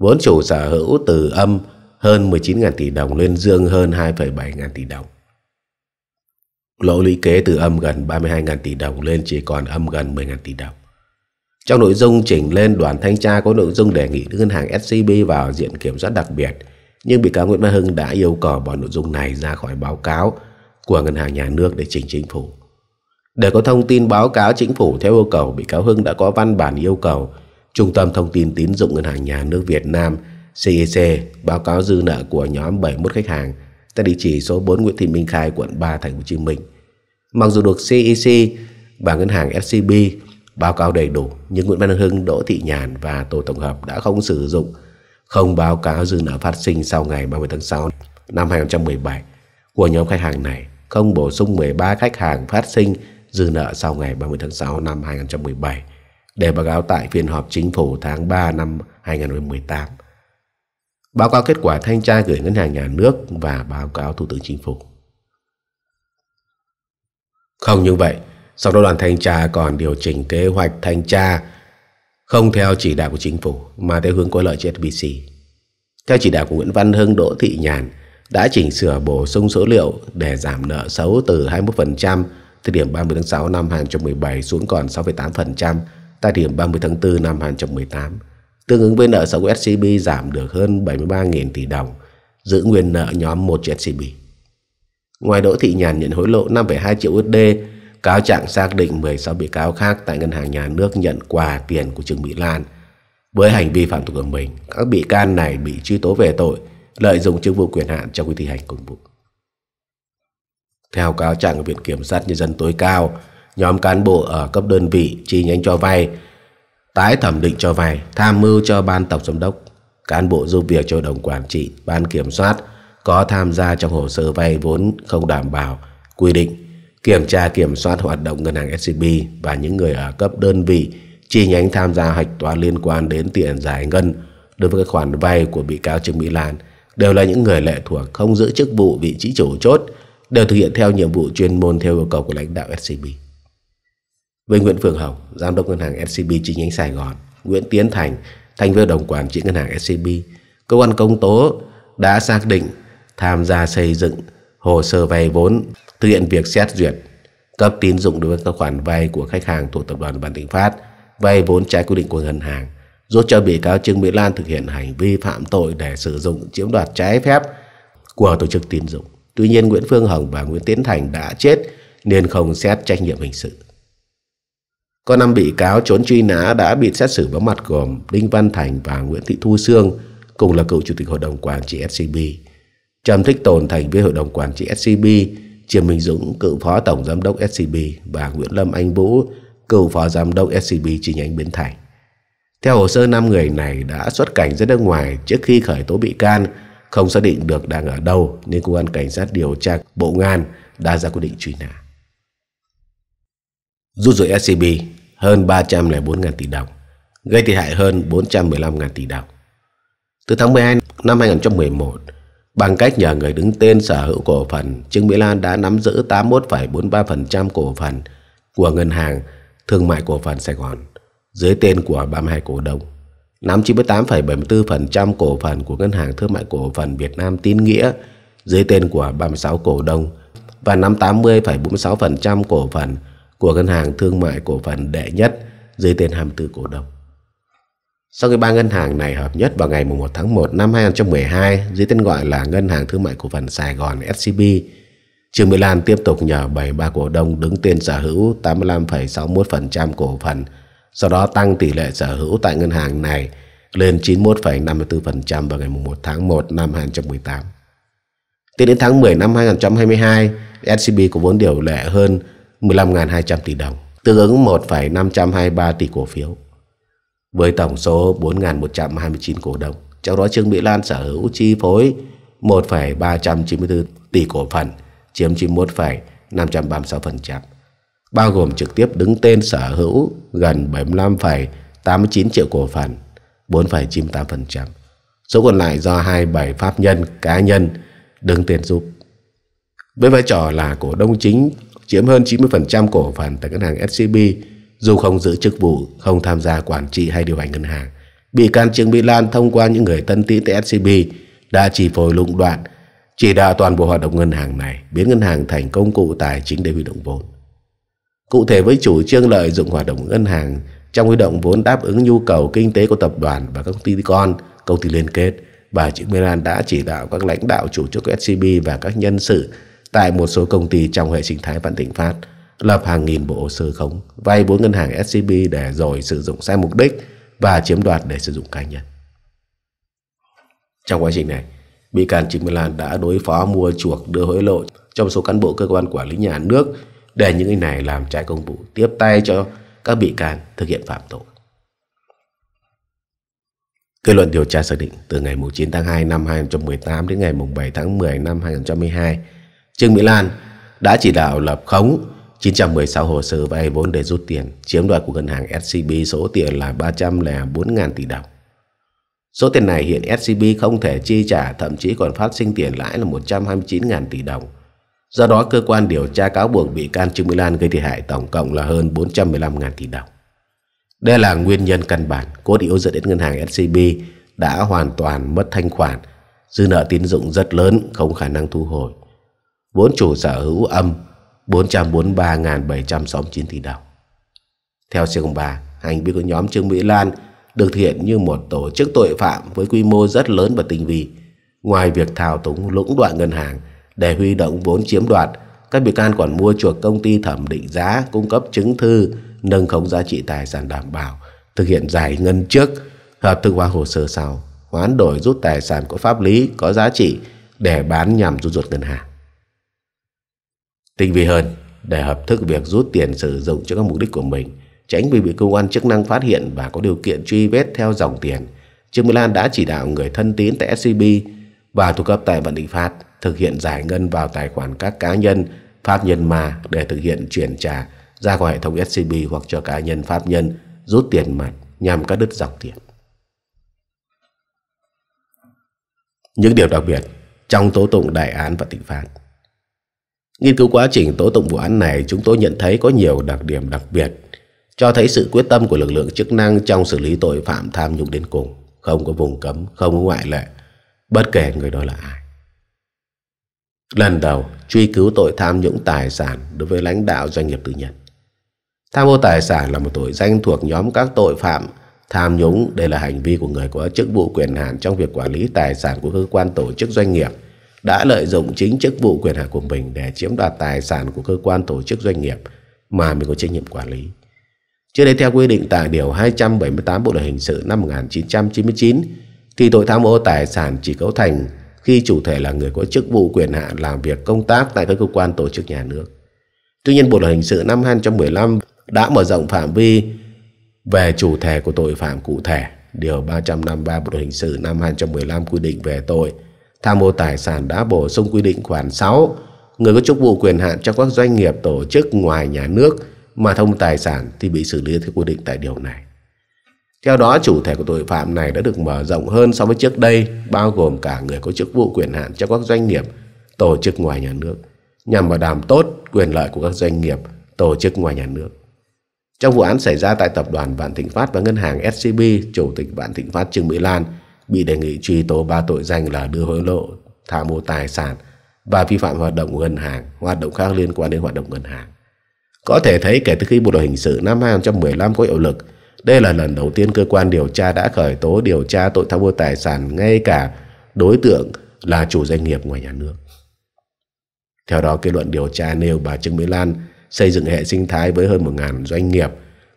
Vốn chủ sở hữu từ âm hơn 19.000 tỷ đồng lên dương hơn 2,7.000 tỷ đồng. Lỗ lũy kế từ âm gần 32.000 tỷ đồng lên chỉ còn âm gần 10.000 tỷ đồng. Trong nội dung chỉnh lên đoàn thanh tra có nội dung đề nghị ngân hàng SCB vào diện kiểm soát đặc biệt, nhưng bị cáo Nguyễn Văn Hưng đã yêu cầu bỏ nội dung này ra khỏi báo cáo của Ngân hàng Nhà nước để trình chính phủ. Để có thông tin báo cáo chính phủ theo yêu cầu, bị cáo Hưng đã có văn bản yêu cầu Trung tâm Thông tin Tín dụng Ngân hàng Nhà nước Việt Nam CEC e báo cáo dư nợ của nhóm 71 khách hàng tại địa chỉ số 4 Nguyễn Thị Minh Khai, quận 3, Thành phố Hồ Chí Minh. Mặc dù được CEC e và ngân hàng SCB báo cáo đầy đủ, nhưng Nguyễn Văn Hưng, Đỗ Thị Nhàn và tổ tổng hợp đã không sử dụng, không báo cáo dư nợ phát sinh sau ngày 30 tháng 6 năm 2017 của nhóm khách hàng này không bổ sung 13 khách hàng phát sinh dư nợ sau ngày 30 tháng 6 năm 2017 để báo cáo tại phiên họp chính phủ tháng 3 năm 2018. Báo cáo kết quả thanh tra gửi Ngân hàng Nhà nước và báo cáo Thủ tướng Chính phủ. Không như vậy, sau đó đoàn thanh tra còn điều chỉnh kế hoạch thanh tra không theo chỉ đạo của chính phủ mà theo hướng có lợi cho SBC. Theo chỉ đạo của Nguyễn Văn Hưng, Đỗ Thị Nhàn – đã chỉnh sửa bổ sung số liệu để giảm nợ xấu từ 21% thời điểm 30 tháng 6 năm 2017 xuống còn 6,8% tại điểm 30 tháng 4 năm 2018, tương ứng với nợ xấu của SCB giảm được hơn 73.000 tỷ đồng, giữ nguyên nợ nhóm 1 cho SCB. Ngoài Đỗ Thị Nhàn nhận hối lộ 5,2 triệu USD, cáo trạng xác định 16 bị cáo khác tại Ngân hàng Nhà nước nhận quà tiền của Trương Mỹ Lan. Với hành vi phạm tội của mình, các bị can này bị truy tố về tội lợi dụng chức vụ quyền hạn trong khi thi hành công vụ. Theo cáo trạng của Viện Kiểm sát Nhân dân tối cao, nhóm cán bộ ở cấp đơn vị chi nhánh cho vay, tái thẩm định cho vay, tham mưu cho ban tổng giám đốc, cán bộ giúp việc cho đồng quản trị, ban kiểm soát có tham gia trong hồ sơ vay vốn không đảm bảo quy định, kiểm tra kiểm soát hoạt động ngân hàng SCB và những người ở cấp đơn vị chi nhánh tham gia hạch toán liên quan đến tiền giải ngân đối với các khoản vay của bị cáo Trương Mỹ Lan – đều là những người lệ thuộc không giữ chức vụ vị trí chủ chốt, đều thực hiện theo nhiệm vụ chuyên môn theo yêu cầu của lãnh đạo SCB. Với Nguyễn Phương Hồng, Giám đốc Ngân hàng SCB chi nhánh Sài Gòn, Nguyễn Tiến Thành, thành viên đồng quản trị Ngân hàng SCB, cơ quan công tố đã xác định tham gia xây dựng hồ sơ vay vốn, thực hiện việc xét duyệt, cấp tín dụng đối với các khoản vay của khách hàng thuộc tập đoàn Vạn Thịnh Phát, vay vốn trái quy định của ngân hàng – giúp cho bị cáo Trương Mỹ Lan thực hiện hành vi phạm tội để sử dụng chiếm đoạt trái phép của tổ chức tín dụng. Tuy nhiên Nguyễn Phương Hồng và Nguyễn Tiến Thành đã chết nên không xét trách nhiệm hình sự. Có năm bị cáo trốn truy nã đã bị xét xử vắng mặt gồm Đinh Văn Thành và Nguyễn Thị Thu Sương cùng là cựu chủ tịch hội đồng quản trị SCB. Trầm Thích Tồn thành viên hội đồng quản trị SCB, Triệu Minh Dũng cựu phó tổng giám đốc SCB và Nguyễn Lâm Anh Vũ cựu phó giám đốc SCB chi nhánh Bến Thành. Theo hồ sơ 5 người này đã xuất cảnh ra nước ngoài trước khi khởi tố bị can, không xác định được đang ở đâu nên cơ quan cảnh sát điều tra Bộ Ngan đã ra quyết định truy nã. Rút ruột SCB hơn 304.000 tỷ đồng, gây thiệt hại hơn 415.000 tỷ đồng. Từ tháng 12 năm 2011, bằng cách nhờ người đứng tên sở hữu cổ phần, Trương Mỹ Lan đã nắm giữ 81,43% cổ phần của Ngân hàng Thương mại Cổ phần Sài Gòn dưới tên của 32 cổ đông nắm 98,74% cổ phần của Ngân hàng Thương mại Cổ phần Việt Nam Tín Nghĩa dưới tên của 36 cổ đông và nắm 80,46% cổ phần của Ngân hàng Thương mại Cổ phần Đệ Nhất dưới tên 24 cổ đông. Sau khi ba ngân hàng này hợp nhất vào ngày 1 tháng 1 năm 2012 dưới tên gọi là Ngân hàng Thương mại Cổ phần Sài Gòn SCB, Trương Mỹ Lan tiếp tục nhờ 73 cổ đông đứng tên sở hữu 85,61% cổ phần sau đó tăng tỷ lệ sở hữu tại ngân hàng này lên 91,54% vào ngày 1 tháng 1 năm 2018. Tính đến tháng 10 năm 2022, SCB có vốn điều lệ hơn 15.200 tỷ đồng, tương ứng 1,523 tỷ cổ phiếu. Với tổng số 4.129 cổ đồng, trong đó Trương Mỹ Lan sở hữu chi phối 1,394 tỷ cổ phần, chiếm 91,536% bao gồm trực tiếp đứng tên sở hữu gần 75,89 triệu cổ phần, 4,98%. Số còn lại do 27 pháp nhân cá nhân đứng tên giúp. Với vai trò là cổ đông chính chiếm hơn 90% cổ phần tại ngân hàng SCB, dù không giữ chức vụ, không tham gia quản trị hay điều hành ngân hàng, bị can Trương Mỹ Lan thông qua những người thân tín tại SCB đã chỉ phối lụng đoạn chỉ đạo toàn bộ hoạt động ngân hàng này biến ngân hàng thành công cụ tài chính để huy động vốn Cụ thể với chủ trương lợi dụng hoạt động ngân hàng trong huy động vốn đáp ứng nhu cầu kinh tế của tập đoàn và các công ty con, công ty liên kết, bà Trịnh Nguyên Lan đã chỉ đạo các lãnh đạo chủ chốt của SCB và các nhân sự tại một số công ty trong hệ sinh thái Vạn Thịnh Phát lập hàng nghìn bộ hồ sơ khống vay vốn ngân hàng SCB để rồi sử dụng sai mục đích và chiếm đoạt để sử dụng cá nhân. Trong quá trình này, bị can Trịnh Nguyên Lan đã đối phó mua chuộc đưa hối lộ trong số cán bộ cơ quan quản lý nhà nước để những người này làm trái công vụ tiếp tay cho các bị can thực hiện phạm tội. Kết luận điều tra xác định từ ngày 9 tháng 2 năm 2018 đến ngày 7 tháng 10 năm 2012, Trương Mỹ Lan đã chỉ đạo lập khống 916 hồ sơ vay vốn để rút tiền, chiếm đoạt của ngân hàng SCB số tiền là 304.000 tỷ đồng. Số tiền này hiện SCB không thể chi trả, thậm chí còn phát sinh tiền lãi là 129.000 tỷ đồng Do đó, cơ quan điều tra cáo buộc bị can Trương Mỹ Lan gây thiệt hại tổng cộng là hơn 415.000 tỷ đồng. Đây là nguyên nhân căn bản cốt yếu dẫn đến ngân hàng SCB đã hoàn toàn mất thanh khoản, dư nợ tín dụng rất lớn không khả năng thu hồi. Vốn chủ sở hữu âm 443.769 tỷ đồng. Theo C03, hành vi của nhóm Trương Mỹ Lan được thực hiện như một tổ chức tội phạm với quy mô rất lớn và tinh vi. Ngoài việc thao túng lũng đoạn ngân hàng, để huy động vốn chiếm đoạt. Các bị can còn mua chuộc công ty thẩm định giá, cung cấp chứng thư, nâng khống giá trị tài sản đảm bảo, thực hiện giải ngân trước, hợp thức hóa hồ sơ sau, hoán đổi rút tài sản có pháp lý, có giá trị để bán nhằm rút ruột ngân hàng. Tinh vi hơn, để hợp thức việc rút tiền sử dụng cho các mục đích của mình, tránh bị bị cơ quan chức năng phát hiện và có điều kiện truy vết theo dòng tiền. Trương Mỹ Lan đã chỉ đạo người thân tín tại SCB và thu cấp tại vận định phát thực hiện giải ngân vào tài khoản các cá nhân pháp nhân mà để thực hiện chuyển trả ra khỏi hệ thống SCB hoặc cho cá nhân pháp nhân rút tiền mặt nhằm cắt đứt dòng tiền. Những điều đặc biệt trong tố tụng đại án và tịnh phạt Nghiên cứu quá trình tố tụng vụ án này chúng tôi nhận thấy có nhiều đặc điểm đặc biệt cho thấy sự quyết tâm của lực lượng chức năng trong xử lý tội phạm tham nhũng đến cùng không có vùng cấm, không có ngoại lệ bất kể người đó là ai. Lần đầu truy cứu tội tham nhũng tài sản đối với lãnh đạo doanh nghiệp tư nhân. Tham ô tài sản là một tội danh thuộc nhóm các tội phạm tham nhũng. Đây là hành vi của người có chức vụ quyền hạn trong việc quản lý tài sản của cơ quan tổ chức doanh nghiệp đã lợi dụng chính chức vụ quyền hạn của mình để chiếm đoạt tài sản của cơ quan tổ chức doanh nghiệp mà mình có trách nhiệm quản lý. Trước đây theo quy định tại Điều 278 Bộ Luật Hình sự năm 1999 thì tội tham ô tài sản chỉ cấu thành khi chủ thể là người có chức vụ quyền hạn làm việc công tác tại các cơ quan tổ chức nhà nước. Tuy nhiên, Bộ luật hình sự năm 2015 đã mở rộng phạm vi về chủ thể của tội phạm cụ thể. Điều 353 Bộ luật hình sự năm 2015 quy định về tội tham ô tài sản đã bổ sung quy định khoản 6 người có chức vụ quyền hạn trong các doanh nghiệp tổ chức ngoài nhà nước mà thông tài sản thì bị xử lý theo quy định tại điều này. Theo đó, chủ thể của tội phạm này đã được mở rộng hơn so với trước đây, bao gồm cả người có chức vụ quyền hạn cho các doanh nghiệp, tổ chức ngoài nhà nước, nhằm bảo đảm tốt quyền lợi của các doanh nghiệp, tổ chức ngoài nhà nước. Trong vụ án xảy ra tại tập đoàn Vạn Thịnh Phát và ngân hàng SCB, Chủ tịch Vạn Thịnh Phát Trương Mỹ Lan bị đề nghị truy tố ba tội danh là đưa hối lộ, tham mô tài sản và vi phạm hoạt động ngân hàng, hoạt động khác liên quan đến hoạt động ngân hàng. Có thể thấy kể từ khi Bộ luật hình sự năm 2015 có hiệu lực, đây là lần đầu tiên cơ quan điều tra đã khởi tố điều tra tội tham ô tài sản ngay cả đối tượng là chủ doanh nghiệp ngoài nhà nước. Theo đó, kết luận điều tra nêu bà Trương Mỹ Lan xây dựng hệ sinh thái với hơn 1.000 doanh nghiệp,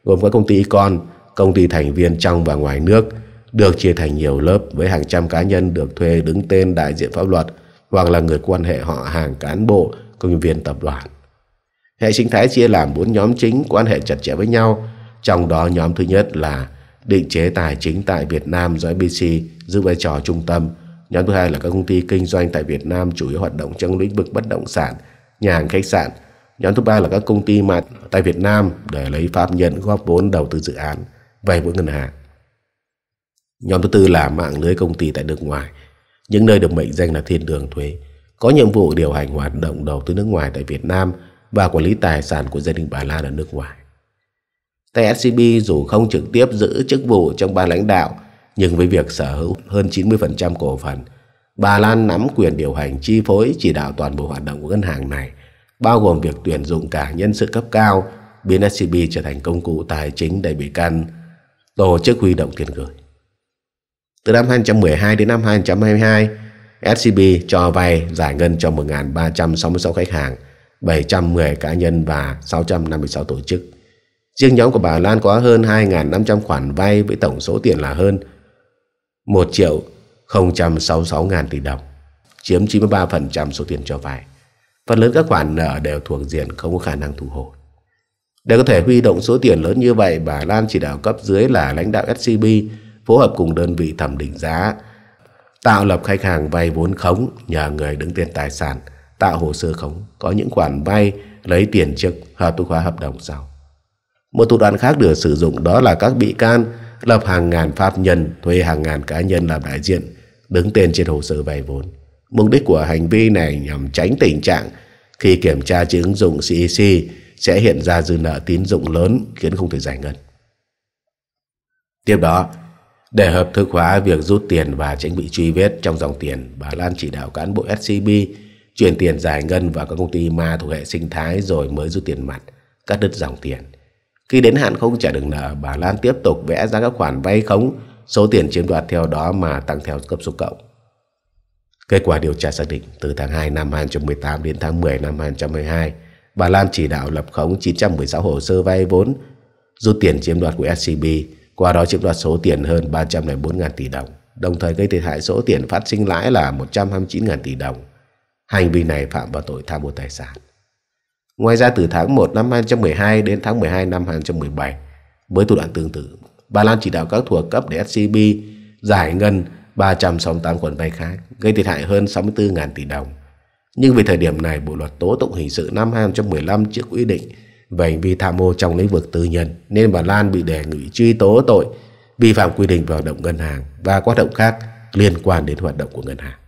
gồm các công ty con, công ty thành viên trong và ngoài nước, được chia thành nhiều lớp với hàng trăm cá nhân được thuê đứng tên đại diện pháp luật hoặc là người quan hệ họ hàng cán bộ, công nhân viên tập đoàn. Hệ sinh thái chia làm bốn nhóm chính quan hệ chặt chẽ với nhau trong đó nhóm thứ nhất là định chế tài chính tại Việt Nam do FBC giữ vai trò trung tâm. Nhóm thứ hai là các công ty kinh doanh tại Việt Nam chủ yếu hoạt động trong lĩnh vực bất động sản, nhà hàng khách sạn. Nhóm thứ ba là các công ty mặt tại Việt Nam để lấy pháp nhân góp vốn đầu tư dự án, vay vốn ngân hàng. Nhóm thứ tư là mạng lưới công ty tại nước ngoài, những nơi được mệnh danh là thiên đường thuế, có nhiệm vụ điều hành hoạt động đầu tư nước ngoài tại Việt Nam và quản lý tài sản của gia đình bà Lan ở nước ngoài. TSCB dù không trực tiếp giữ chức vụ trong ban lãnh đạo, nhưng với việc sở hữu hơn 90% cổ phần, bà Lan nắm quyền điều hành chi phối chỉ đạo toàn bộ hoạt động của ngân hàng này, bao gồm việc tuyển dụng cả nhân sự cấp cao, biến SCB trở thành công cụ tài chính để bị can tổ chức huy động tiền gửi. Từ năm 2012 đến năm 2022, SCB cho vay giải ngân cho 1.366 khách hàng, 710 cá nhân và 656 tổ chức. Riêng nhóm của bà Lan có hơn 2.500 khoản vay với tổng số tiền là hơn 1 triệu 066 ngàn tỷ đồng, chiếm 93% số tiền cho vay. Phần lớn các khoản nợ đều thuộc diện không có khả năng thu hồi. Để có thể huy động số tiền lớn như vậy, bà Lan chỉ đạo cấp dưới là lãnh đạo SCB phối hợp cùng đơn vị thẩm định giá, tạo lập khách hàng vay vốn khống nhờ người đứng tên tài sản, tạo hồ sơ khống, có những khoản vay lấy tiền trước hợp thức hóa hợp đồng sau. Một thủ đoạn khác được sử dụng đó là các bị can lập hàng ngàn pháp nhân, thuê hàng ngàn cá nhân làm đại diện, đứng tên trên hồ sơ vay vốn. Mục đích của hành vi này nhằm tránh tình trạng khi kiểm tra trên ứng dụng CEC e sẽ hiện ra dư nợ tín dụng lớn khiến không thể giải ngân. Tiếp đó, để hợp thức hóa việc rút tiền và tránh bị truy vết trong dòng tiền, bà Lan chỉ đạo cán bộ SCB chuyển tiền giải ngân vào các công ty ma thuộc hệ sinh thái rồi mới rút tiền mặt, cắt đứt dòng tiền. Khi đến hạn không trả được nợ, bà Lan tiếp tục vẽ ra các khoản vay khống, số tiền chiếm đoạt theo đó mà tăng theo cấp số cộng. Kết quả điều tra xác định từ tháng 2 năm 2018 đến tháng 10 năm 2022, bà Lan chỉ đạo lập khống 916 hồ sơ vay vốn, rút tiền chiếm đoạt của SCB, qua đó chiếm đoạt số tiền hơn 304.000 tỷ đồng, đồng thời gây thiệt hại số tiền phát sinh lãi là 129.000 tỷ đồng. Hành vi này phạm vào tội tham mô tài sản. Ngoài ra từ tháng 1 năm 2012 đến tháng 12 năm 2017, với thủ đoạn tương tự, Bà Lan chỉ đạo các thuộc cấp để SCB giải ngân 368 khoản vay khác, gây thiệt hại hơn 64.000 tỷ đồng. Nhưng vì thời điểm này, Bộ luật tố tụng hình sự năm 2015 chưa quy định về hành vi tham mô trong lĩnh vực tư nhân, nên bà Lan bị đề nghị truy tố tội vi phạm quy định về hoạt động ngân hàng và hoạt động khác liên quan đến hoạt động của ngân hàng.